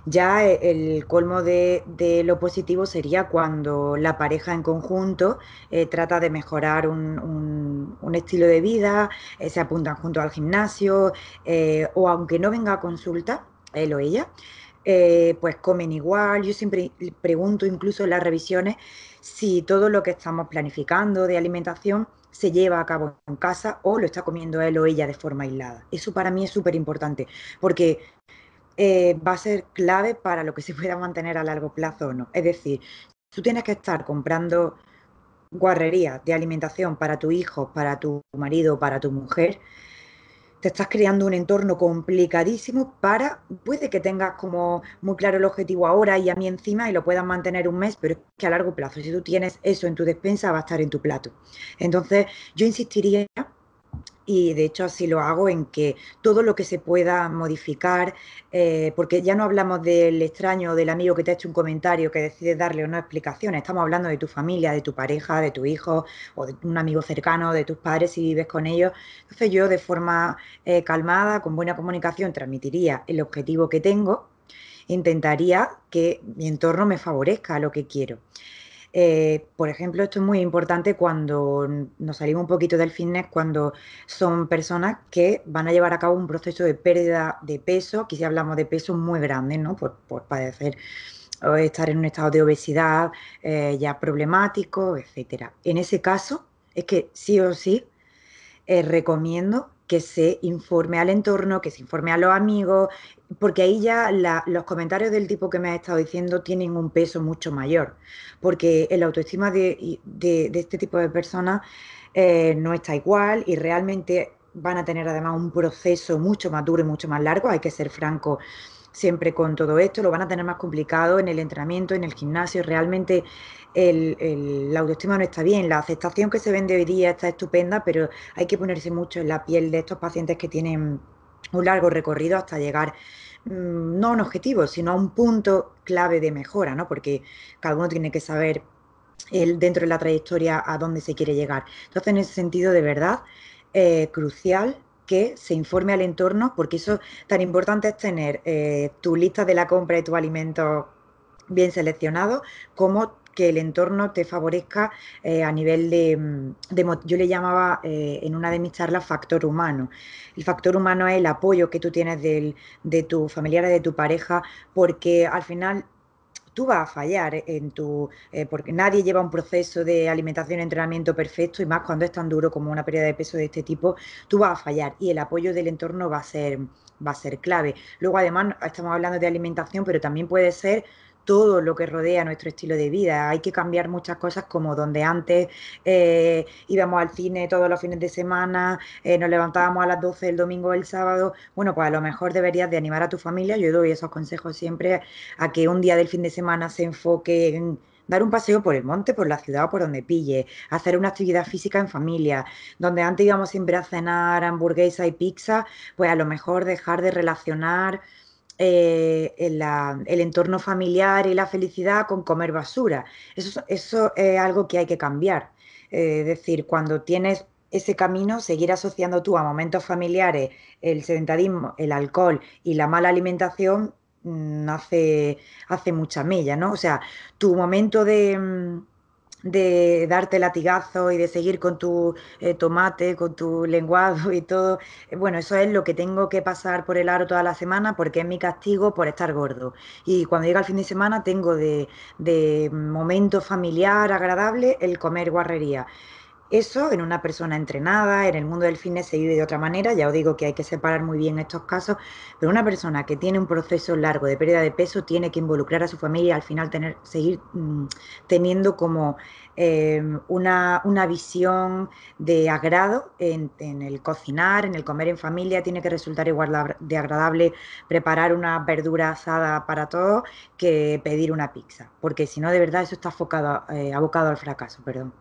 Ya eh, el colmo de, lo positivo sería cuando la pareja en conjunto eh, trata de mejorar un, estilo de vida, eh, se apuntan junto al gimnasio, o aunque no venga a consulta, él o ella, pues comen igual. Yo siempre pregunto incluso en las revisiones si todo lo que estamos planificando de alimentación se lleva a cabo en casa o lo está comiendo él o ella de forma aislada. Eso para mí es súper importante porque eh, va a ser clave para lo que se pueda mantener a largo plazo o no. Es decir, tú tienes que estar comprando guarrerías de alimentación para tu hijo, para tu marido, para tu mujer, te estás creando un entorno complicadísimo para, puede que tengas como muy claro el objetivo ahora y a mí encima y lo puedas mantener un mes, pero es que a largo plazo, si tú tienes eso en tu despensa, va a estar en tu plato. Entonces, yo insistiría y de hecho así lo hago en que todo lo que se pueda modificar, eh, porque ya no hablamos del extraño o del amigo que te ha hecho un comentario que decides darle una explicación, estamos hablando de tu familia, de tu pareja, de tu hijo o de un amigo cercano, de tus padres si vives con ellos. Entonces yo de forma eh, calmada, con buena comunicación, transmitiría el objetivo que tengo, intentaría que mi entorno me favorezca a lo que quiero. Eh, por ejemplo, esto es muy importante cuando nos salimos un poquito del fitness, cuando son personas que van a llevar a cabo un proceso de pérdida de peso, aquí si hablamos de peso muy grande, ¿no? Por, padecer o estar en un estado de obesidad eh, ya problemático, etcétera. En ese caso, es que sí o sí eh, recomiendo que se informe al entorno, que se informe a los amigos, porque ahí ya los comentarios del tipo que me ha estado diciendo tienen un peso mucho mayor, porque el autoestima de, este tipo de personas eh, no está igual y realmente van a tener además un proceso mucho más duro y mucho más largo, hay que ser franco siempre con todo esto, lo van a tener más complicado en el entrenamiento, en el gimnasio, realmente el, la autoestima no está bien, la aceptación que se vende hoy día está estupenda, pero hay que ponerse mucho en la piel de estos pacientes que tienen un largo recorrido hasta llegar mm, no a un objetivo, sino a un punto clave de mejora, ¿no? Porque cada uno tiene que saber el, dentro de la trayectoria a dónde se quiere llegar. Entonces, en ese sentido, de verdad, eh, crucial que se informe al entorno, porque eso tan importante es tener eh, tu lista de la compra de tu alimento bien seleccionado, como que el entorno te favorezca eh, a nivel de, mm, yo le llamaba eh, en una de mis charlas factor humano. El factor humano es el apoyo que tú tienes del, de tu familiar de tu pareja, porque al final tú vas a fallar en tu, eh, porque nadie lleva un proceso de alimentación y entrenamiento perfecto y más cuando es tan duro como una pérdida de peso de este tipo, tú vas a fallar y el apoyo del entorno va a ser, va a ser clave. Luego además estamos hablando de alimentación, pero también puede ser todo lo que rodea nuestro estilo de vida. Hay que cambiar muchas cosas como donde antes eh, íbamos al cine todos los fines de semana, eh, nos levantábamos a las 12 el domingo o el sábado. Bueno, pues a lo mejor deberías de animar a tu familia. Yo doy esos consejos siempre a que un día del fin de semana se enfoque en dar un paseo por el monte, por la ciudad o por donde pille, hacer una actividad física en familia, donde antes íbamos siempre a cenar hamburguesa y pizza, pues a lo mejor dejar de relacionar eh, el, entorno familiar y la felicidad con comer basura. Eso, eso es algo que hay que cambiar. Eh, es decir, cuando tienes ese camino, seguir asociando tú a momentos familiares el sedentarismo, el alcohol y la mala alimentación mm, hace, hace mucha mella, ¿no? O sea, tu momento de mm, de darte latigazo y de seguir con tu eh, tomate, con tu lenguado y todo. Eh, bueno, eso es lo que tengo que pasar por el aro toda la semana porque es mi castigo por estar gordo. Y cuando llega el fin de semana tengo de, de momento familiar agradable el comer guarrería. Eso en una persona entrenada, en el mundo del fitness se vive de otra manera, ya os digo que hay que separar muy bien estos casos, pero una persona que tiene un proceso largo de pérdida de peso tiene que involucrar a su familia y al final tener, seguir mm, teniendo como em, una, visión de agrado en, el cocinar, en el comer en familia, tiene que resultar igual de agradable preparar una verdura asada para todos que pedir una pizza, porque si no de verdad eso está eh, abocado al fracaso, perdón.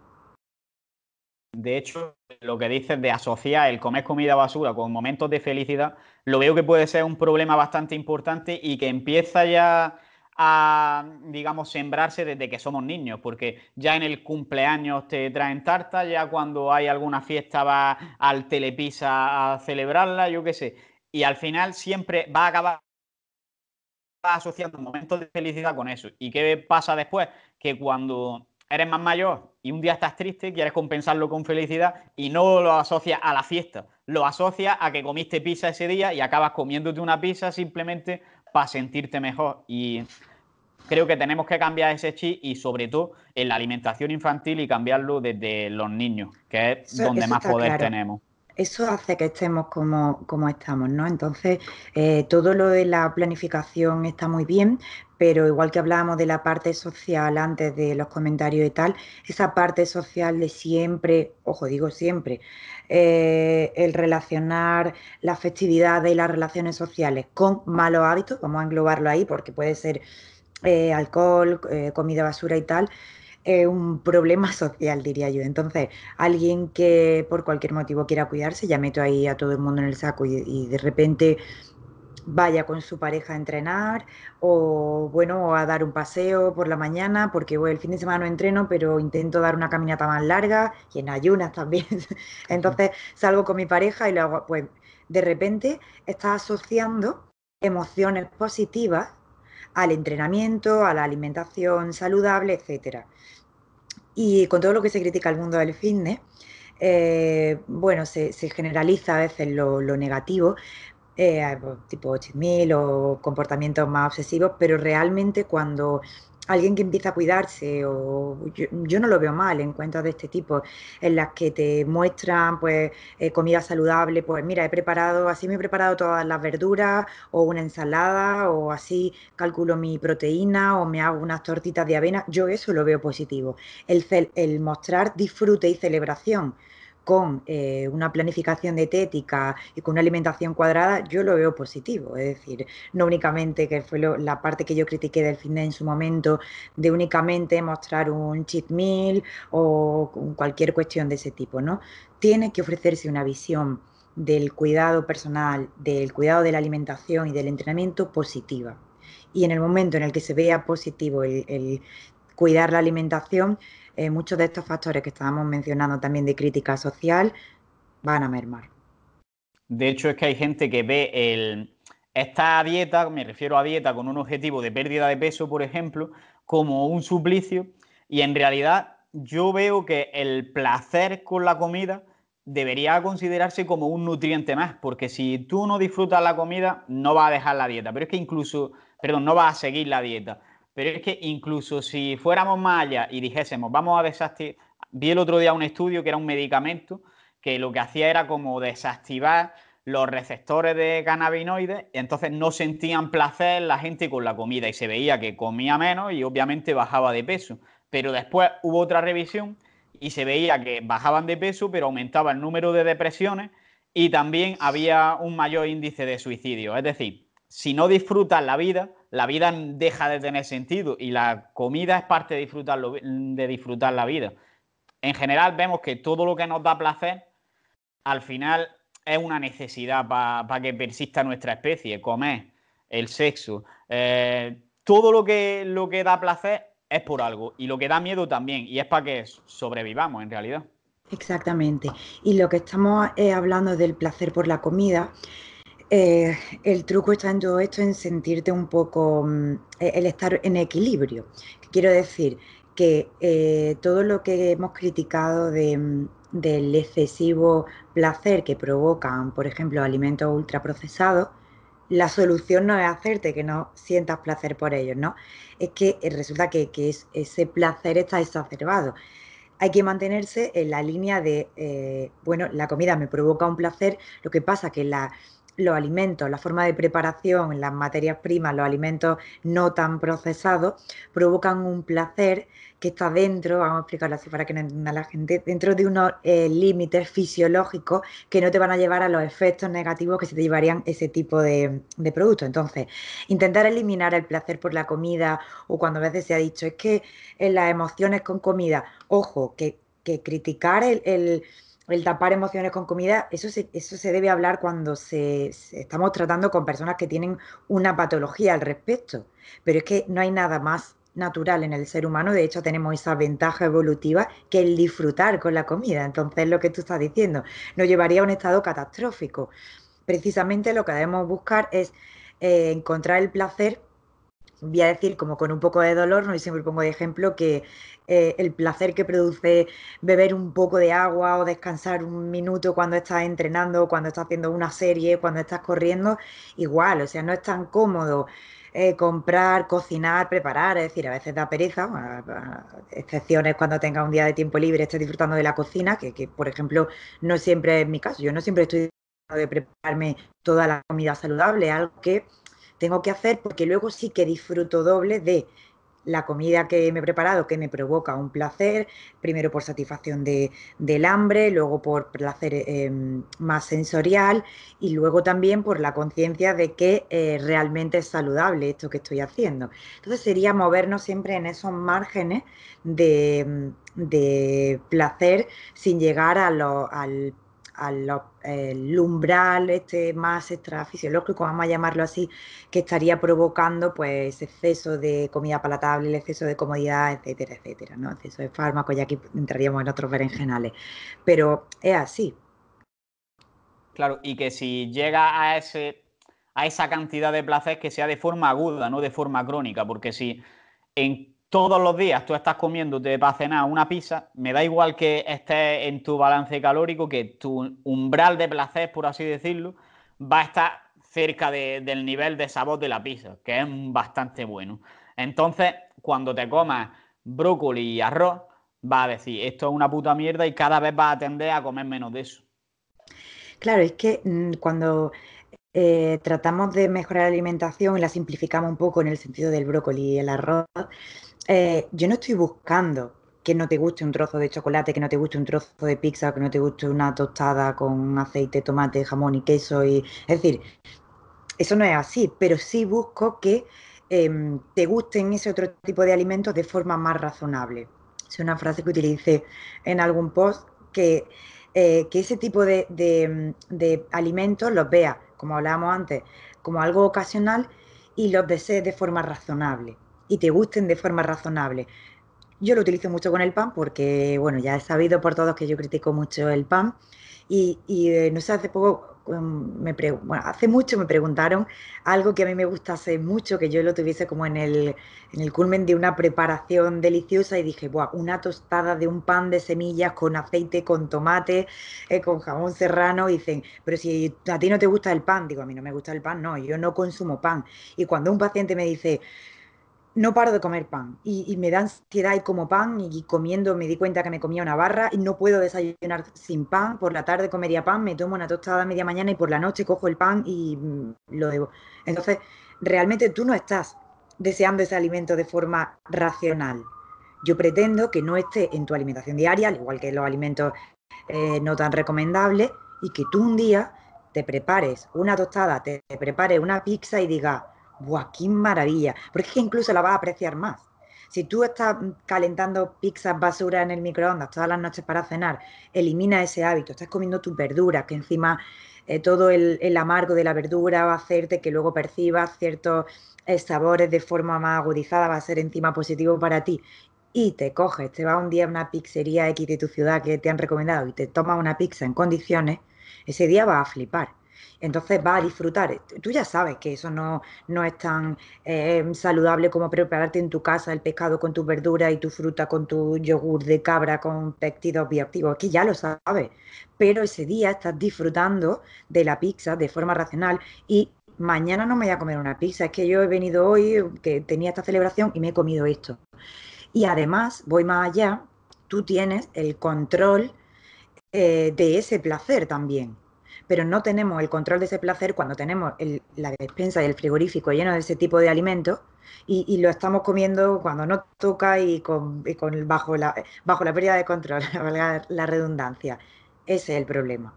De hecho, lo que dices de asociar el comer comida basura con momentos de felicidad, lo veo que puede ser un problema bastante importante y que empieza ya a, digamos, sembrarse desde que somos niños, porque ya en el cumpleaños te traen tarta, ya cuando hay alguna fiesta va al Telepisa a celebrarla, yo qué sé. Y al final siempre va a acabar asociando momentos de felicidad con eso. ¿Y qué pasa después? Que cuando eres más mayor y un día estás triste, quieres compensarlo con felicidad y no lo asocias a la fiesta, lo asocias a que comiste pizza ese día y acabas comiéndote una pizza simplemente para sentirte mejor. Y creo que tenemos que cambiar ese chip y sobre todo en la alimentación infantil y cambiarlo desde los niños, que es donde más poder tenemos eso hace que estemos como, como estamos, ¿no? Entonces, eh, todo lo de la planificación está muy bien, pero igual que hablábamos de la parte social antes de los comentarios y tal, esa parte social de siempre, ojo, digo siempre, eh, el relacionar las festividades y las relaciones sociales con malos hábitos, vamos a englobarlo ahí porque puede ser eh, alcohol, comida basura y tal, es un problema social, diría yo. Entonces, alguien que por cualquier motivo quiera cuidarse, ya meto ahí a todo el mundo en el saco y, de repente vaya con su pareja a entrenar o bueno a dar un paseo por la mañana porque voy el fin de semana no entreno pero intento dar una caminata más larga y en ayunas también [laughs] entonces salgo con mi pareja y lo hago pues de repente está asociando emociones positivas al entrenamiento, a la alimentación saludable, etc. Y con todo lo que se critica al mundo del fitness, eh, bueno, se, generaliza a veces lo, lo negativo, eh, tipo 8000 o comportamientos más obsesivos, pero realmente cuando alguien que empieza a cuidarse o yo, no lo veo mal en cuentas de este tipo en las que te muestran pues eh, comida saludable pues mira he preparado así me he preparado todas las verduras o una ensalada o así calculo mi proteína o me hago unas tortitas de avena yo eso lo veo positivo el, el mostrar disfrute y celebración con eh, una planificación dietética y con una alimentación cuadrada, yo lo veo positivo. Es decir, no únicamente, que fue la parte que yo critiqué del fitness en su momento, de únicamente mostrar un cheat meal o cualquier cuestión de ese tipo, ¿no? Tiene que ofrecerse una visión del cuidado personal, del cuidado de la alimentación y del entrenamiento positiva. Y en el momento en el que se vea positivo el cuidar la alimentación, eh, muchos de estos factores que estábamos mencionando también de crítica social van a mermar. De hecho, es que hay gente que ve esta dieta, me refiero a dieta con un objetivo de pérdida de peso, por ejemplo, como un suplicio y en realidad yo veo que el placer con la comida debería considerarse como un nutriente más, porque si tú no disfrutas la comida, no vas a dejar la dieta, pero es que incluso, perdón, no vas a seguir la dieta. Pero es que incluso si fuéramos más allá y dijésemos, vamos a desactivar, vi el otro día un estudio que era un medicamento que lo que hacía era como desactivar los receptores de cannabinoides, y entonces no sentían placer la gente con la comida y se veía que comía menos y obviamente bajaba de peso. Pero después hubo otra revisión y se veía que bajaban de peso, pero aumentaba el número de depresiones y también había un mayor índice de suicidio. Es decir, si no disfrutan la vida, la vida deja de tener sentido y la comida es parte de disfrutar, de disfrutar la vida. En general vemos que todo lo que nos da placer, al final es una necesidad para que persista nuestra especie, comer, el sexo, eh, todo lo que, lo que da placer es por algo y lo que da miedo también y es para que sobrevivamos en realidad. Exactamente. Y lo que estamos eh, hablando del placer por la comida eh, el truco está en todo esto, en sentirte un poco, mm, e-, el estar en equilibrio. Quiero decir que eh, todo lo que hemos criticado mm, del excesivo placer que provocan, por ejemplo, alimentos ultraprocesados, la solución no es hacerte que no sientas placer por ellos, ¿no? Es que eh, resulta que, ese placer está exacerbado. Hay que mantenerse en la línea de, bueno, la comida me provoca un placer, lo que pasa que la los alimentos, la forma de preparación, las materias primas, los alimentos no tan procesados, provocan un placer que está dentro, vamos a explicarlo así para que no entienda la gente, dentro de unos eh, límites fisiológicos que no te van a llevar a los efectos negativos que se te llevarían ese tipo de, productos. Entonces, intentar eliminar el placer por la comida o cuando a veces se ha dicho, es que en las emociones con comida, ojo, que, criticar el el tapar emociones con comida, eso se, eso se debe hablar cuando se, estamos tratando con personas que tienen una patología al respecto. Pero es que no hay nada más natural en el ser humano, de hecho tenemos esa ventaja evolutiva que el disfrutar con la comida. Entonces, lo que tú estás diciendo nos llevaría a un estado catastrófico. Precisamente lo que debemos buscar es eh, encontrar el placer voy a decir como con un poco de dolor, ¿no? y siempre pongo de ejemplo que eh, el placer que produce beber un poco de agua o descansar un minuto cuando estás entrenando, cuando estás haciendo una serie, cuando estás corriendo, igual, o sea, no es tan cómodo. Eh, comprar, cocinar, preparar, es decir, a veces da pereza, excepciones cuando tenga un día de tiempo libre, esté disfrutando de la cocina, que, por ejemplo no siempre es mi caso, yo no siempre estoy de prepararme toda la comida saludable, algo que tengo que hacer porque luego sí que disfruto doble de la comida que me he preparado, que me provoca un placer, primero por satisfacción de, del hambre, luego por placer eh, em, más sensorial y luego también por la conciencia de que eh, realmente es saludable esto que estoy haciendo. Entonces sería movernos siempre en esos márgenes de, de placer sin llegar a lo, al al umbral este más extrafisiológico, vamos a llamarlo así, que estaría provocando pues exceso de comida palatable, el exceso de comodidad, etcétera, etcétera, ¿no? Exceso de fármacos, y aquí entraríamos en otros berenjenales. Pero es así. Claro, y que si llega a ese a esa cantidad de placer que sea de forma aguda, no de forma crónica, porque si en todos los días tú estás comiendo te para cenar una pizza, me da igual que esté en tu balance calórico, que tu umbral de placer, por así decirlo, va a estar cerca del nivel de sabor de la pizza, que es bastante bueno. Entonces, cuando te comas brócoli y arroz, va a decir, esto es una puta mierda y cada vez va a tender a comer menos de eso. Claro, es que mm, cuando eh, tratamos de mejorar la alimentación y la simplificamos un poco en el sentido del brócoli y el arroz, eh, yo no estoy buscando que no te guste un trozo de chocolate, que no te guste un trozo de pizza, que no te guste una tostada con aceite, tomate, jamón y queso. Y... Es decir, eso no es así, pero sí busco que em, te gusten ese otro tipo de alimentos de forma más razonable. Es una frase que utilicé en algún post que, eh, ese tipo em, de, alimentos los vea, como hablábamos antes, como algo ocasional y los desees de forma razonable y te gusten de forma razonable. Yo lo utilizo mucho con el pan porque, bueno, ya he sabido por todos que yo critico mucho el pan y, eh, no sé, hace poco, um, me bueno, hace mucho me preguntaron algo que a mí me gustase mucho, que yo lo tuviese como en el, en el culmen de una preparación deliciosa y dije, Buah, una tostada de un pan de semillas con aceite, con tomate, eh, con jamón serrano, y dicen, pero si a ti no te gusta el pan, digo, a mí no me gusta el pan, no, yo no consumo pan. Y cuando un paciente me dice, no paro de comer pan y, me da ansiedad y como pan y comiendo me di cuenta que me comía una barra y no puedo desayunar sin pan, por la tarde comería pan, me tomo una tostada a media mañana y por la noche cojo el pan y mm, lo debo. Entonces, realmente tú no estás deseando ese alimento de forma racional. Yo pretendo que no esté en tu alimentación diaria, al igual que los alimentos eh, no tan recomendables, y que tú un día te prepares una tostada, te, te prepares una pizza y digas, ¡buah, qué maravilla! Porque es que incluso la vas a apreciar más. Si tú estás calentando pizzas basura en el microondas todas las noches para cenar, elimina ese hábito, estás comiendo tus verduras, que encima eh, todo el, amargo de la verdura va a hacerte que luego percibas ciertos eh, sabores de forma más agudizada, va a ser encima positivo para ti. Y te coges, te va un día a una pizzería X de tu ciudad que te han recomendado y te tomas una pizza en condiciones, ese día va a flipar entonces va a disfrutar. Tú ya sabes que eso no, es tan eh, saludable como prepararte en tu casa el pescado con tu verdura y tu fruta con tu yogur de cabra con péptidos bioactivos. que ya lo sabes. Pero ese día estás disfrutando de la pizza de forma racional y mañana no me voy a comer una pizza. Es que yo he venido hoy, que tenía esta celebración y me he comido esto. Y además, voy más allá, tú tienes el control eh, de ese placer también pero no tenemos el control de ese placer cuando tenemos la despensa y el frigorífico lleno de ese tipo de alimentos y, lo estamos comiendo cuando no toca y con, bajo, la, bajo la pérdida de control, la, [laughs] la redundancia. Ese es el problema.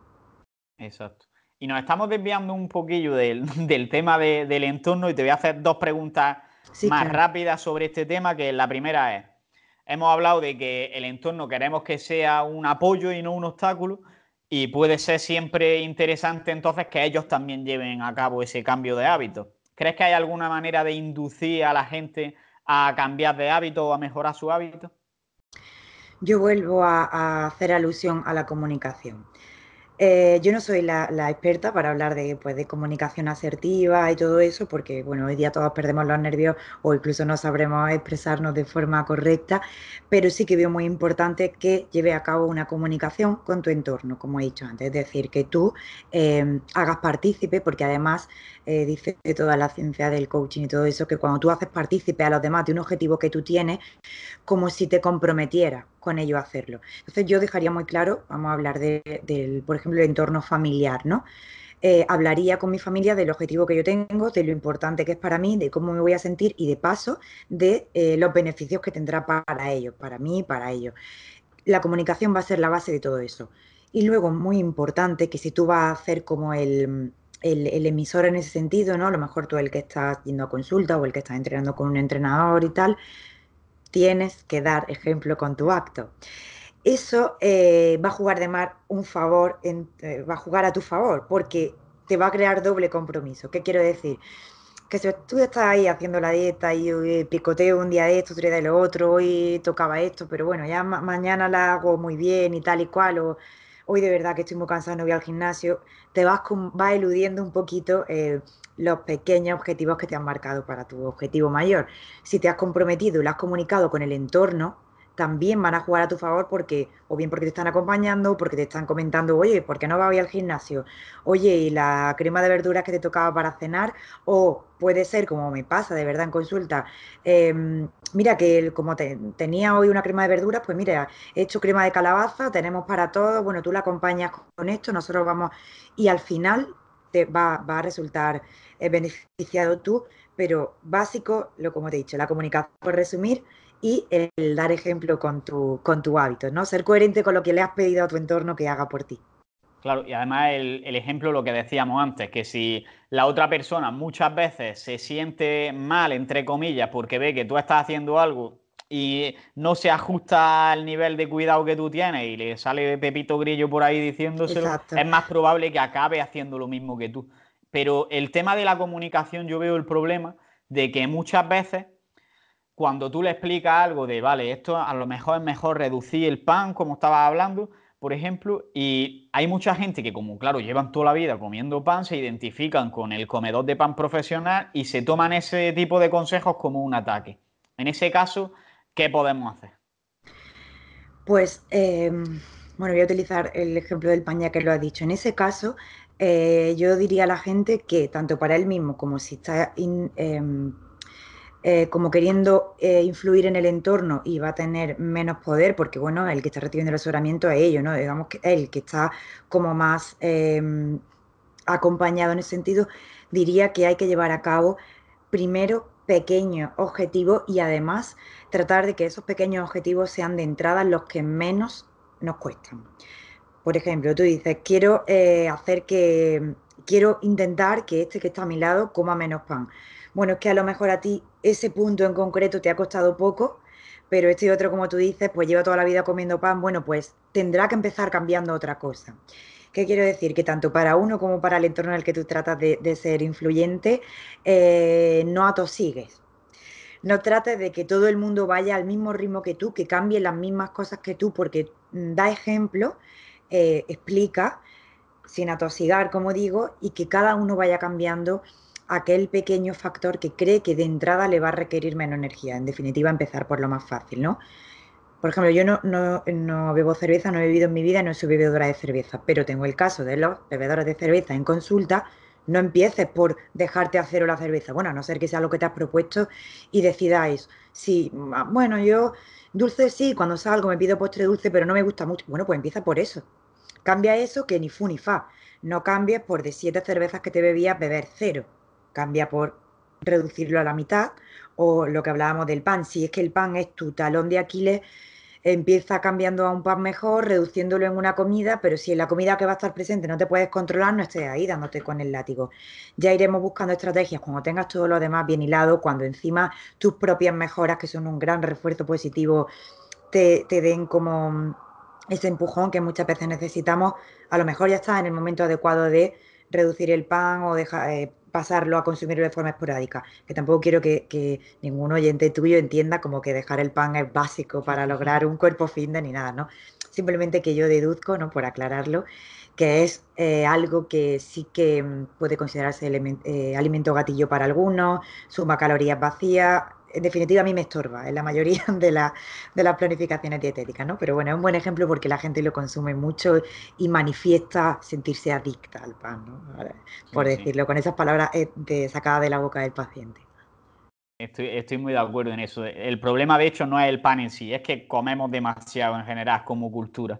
Exacto. Y nos estamos desviando un poquillo del, [laughs] tema del entorno y te voy a hacer dos preguntas más rápidas sobre este tema, que la primera es, hemos hablado de que el entorno queremos que sea un apoyo y no un obstáculo. Y puede ser siempre interesante entonces que ellos también lleven a cabo ese cambio de hábito. ¿Crees que hay alguna manera de inducir a la gente a cambiar de hábito o a mejorar su hábito? Yo vuelvo a, a hacer alusión a la comunicación. Eh, yo no soy la, experta para hablar de, pues, de comunicación asertiva y todo eso, porque bueno, hoy día todos perdemos los nervios o incluso no sabremos expresarnos de forma correcta, pero sí que veo muy importante que lleve a cabo una comunicación con tu entorno, como he dicho antes, es decir, que tú eh, hagas partícipe, porque además eh, dice toda la ciencia del coaching y todo eso, que cuando tú haces partícipe a los demás de un objetivo que tú tienes, como si te comprometieras con ello a hacerlo. Entonces yo dejaría muy claro, vamos a hablar de, del, por ejemplo, el entorno familiar, ¿no? Eh, hablaría con mi familia del objetivo que yo tengo, de lo importante que es para mí, de cómo me voy a sentir y de paso de eh, los beneficios que tendrá para ellos, para mí y para ellos. La comunicación va a ser la base de todo eso. Y luego, muy importante, que si tú vas a hacer como el, el, emisor en ese sentido, ¿no? A lo mejor tú el que estás yendo a consulta o el que estás entrenando con un entrenador y tal, tienes que dar ejemplo con tu acto. Eso eh, va a jugar de mar un favor, eh, va a jugar a tu favor, porque te va a crear doble compromiso. ¿Qué quiero decir? que si tú estás ahí haciendo la dieta y, picoteo un día de esto, otro día de lo otro, hoy tocaba esto, pero bueno, ya mañana la hago muy bien y tal y cual, o hoy de verdad que estoy muy cansado, no voy al gimnasio, te vas, va eludiendo un poquito eh, los pequeños objetivos que te han marcado para tu objetivo mayor. Si te has comprometido y lo has comunicado con el entorno, también van a jugar a tu favor porque, o bien porque te están acompañando, porque te están comentando, oye, ¿por qué no vas hoy al gimnasio? Oye, y la crema de verduras que te tocaba para cenar, o puede ser, como me pasa de verdad en consulta, em, mira que como tenía hoy una crema de verduras, pues mira, he hecho crema de calabaza, tenemos para todo, bueno, tú la acompañas con esto, nosotros vamos, y al final te va, a resultar eh, beneficiado tú, pero básico, lo como te he dicho, la comunicación, por resumir, y el dar ejemplo con tu, con tu hábito, ¿no? Ser coherente con lo que le has pedido a tu entorno que haga por ti. Claro, y además el, el, ejemplo, lo que decíamos antes, que si la otra persona muchas veces se siente mal, entre comillas, porque ve que tú estás haciendo algo y no se ajusta al nivel de cuidado que tú tienes y le sale Pepito Grillo por ahí diciéndoselo, es más probable que acabe haciendo lo mismo que tú. Pero el tema de la comunicación, yo veo el problema de que muchas veces cuando tú le explicas algo de, vale, esto a lo mejor es mejor reducir el pan, como estabas hablando, por ejemplo, y hay mucha gente que como, claro, llevan toda la vida comiendo pan, se identifican con el comedor de pan profesional y se toman ese tipo de consejos como un ataque. En ese caso, ¿qué podemos hacer? Pues, em, bueno, voy a utilizar el ejemplo del pan ya que lo ha dicho. En ese caso, eh, yo diría a la gente que tanto para él mismo como si está em, eh, como queriendo eh, influir en el entorno y va a tener menos poder, porque bueno, el que está recibiendo el asesoramiento es ello ¿no? Digamos que el que está como más em, acompañado en ese sentido, diría que hay que llevar a cabo primero pequeños objetivos y además tratar de que esos pequeños objetivos sean de entrada los que menos nos cuestan. Por ejemplo, tú dices, quiero eh, hacer que, quiero intentar que este que está a mi lado coma menos pan bueno, es que a lo mejor a ti ese punto en concreto te ha costado poco, pero este otro, como tú dices, pues lleva toda la vida comiendo pan, bueno, pues tendrá que empezar cambiando otra cosa. ¿Qué quiero decir? Que tanto para uno como para el entorno en el que tú tratas de, ser influyente, eh, no atosigues. No trates de que todo el mundo vaya al mismo ritmo que tú, que cambie las mismas cosas que tú, porque mm, da ejemplo, eh, explica, sin atosigar, como digo, y que cada uno vaya cambiando aquel pequeño factor que cree que de entrada le va a requerir menos energía. En definitiva, empezar por lo más fácil, ¿no? Por ejemplo, yo no, no, no bebo cerveza, no he vivido en mi vida, no soy bebedora de cerveza, pero tengo el caso de los bebedores de cerveza en consulta. No empieces por dejarte hacer cero la cerveza, bueno, a no ser que sea lo que te has propuesto y decidáis, si, ah, bueno, yo dulce sí, cuando salgo me pido postre dulce, pero no me gusta mucho. Bueno, pues empieza por eso. Cambia eso que ni fu ni fa. No cambies por de siete cervezas que te bebías beber cero cambia por reducirlo a la mitad o lo que hablábamos del pan. Si es que el pan es tu talón de Aquiles, empieza cambiando a un pan mejor, reduciéndolo en una comida, pero si en la comida que va a estar presente no te puedes controlar, no estés ahí dándote con el látigo. Ya iremos buscando estrategias cuando tengas todo lo demás bien hilado, cuando encima tus propias mejoras, que son un gran refuerzo positivo, te, den como ese empujón que muchas veces necesitamos. A lo mejor ya estás en el momento adecuado de reducir el pan o dejar... Eh, pasarlo a consumirlo de forma esporádica, que tampoco quiero que, ningún oyente tuyo entienda como que dejar el pan es básico para lograr un cuerpo fin de ni nada, ¿no? Simplemente que yo deduzco, ¿no? Por aclararlo, que es eh, algo que sí que mm, puede considerarse eh, alimento gatillo para algunos, suma calorías vacías, en definitiva a mí me estorba en la mayoría [laughs] de, de las planificaciones dietéticas, ¿no? Pero bueno, es un buen ejemplo porque la gente lo consume mucho y manifiesta sentirse adicta al pan, ¿no? Por decirlo, con esas palabras eh, de, sacadas de la boca del paciente. Estoy, muy de acuerdo en eso. El problema, de hecho, no es el pan en sí, es que comemos demasiado en general como cultura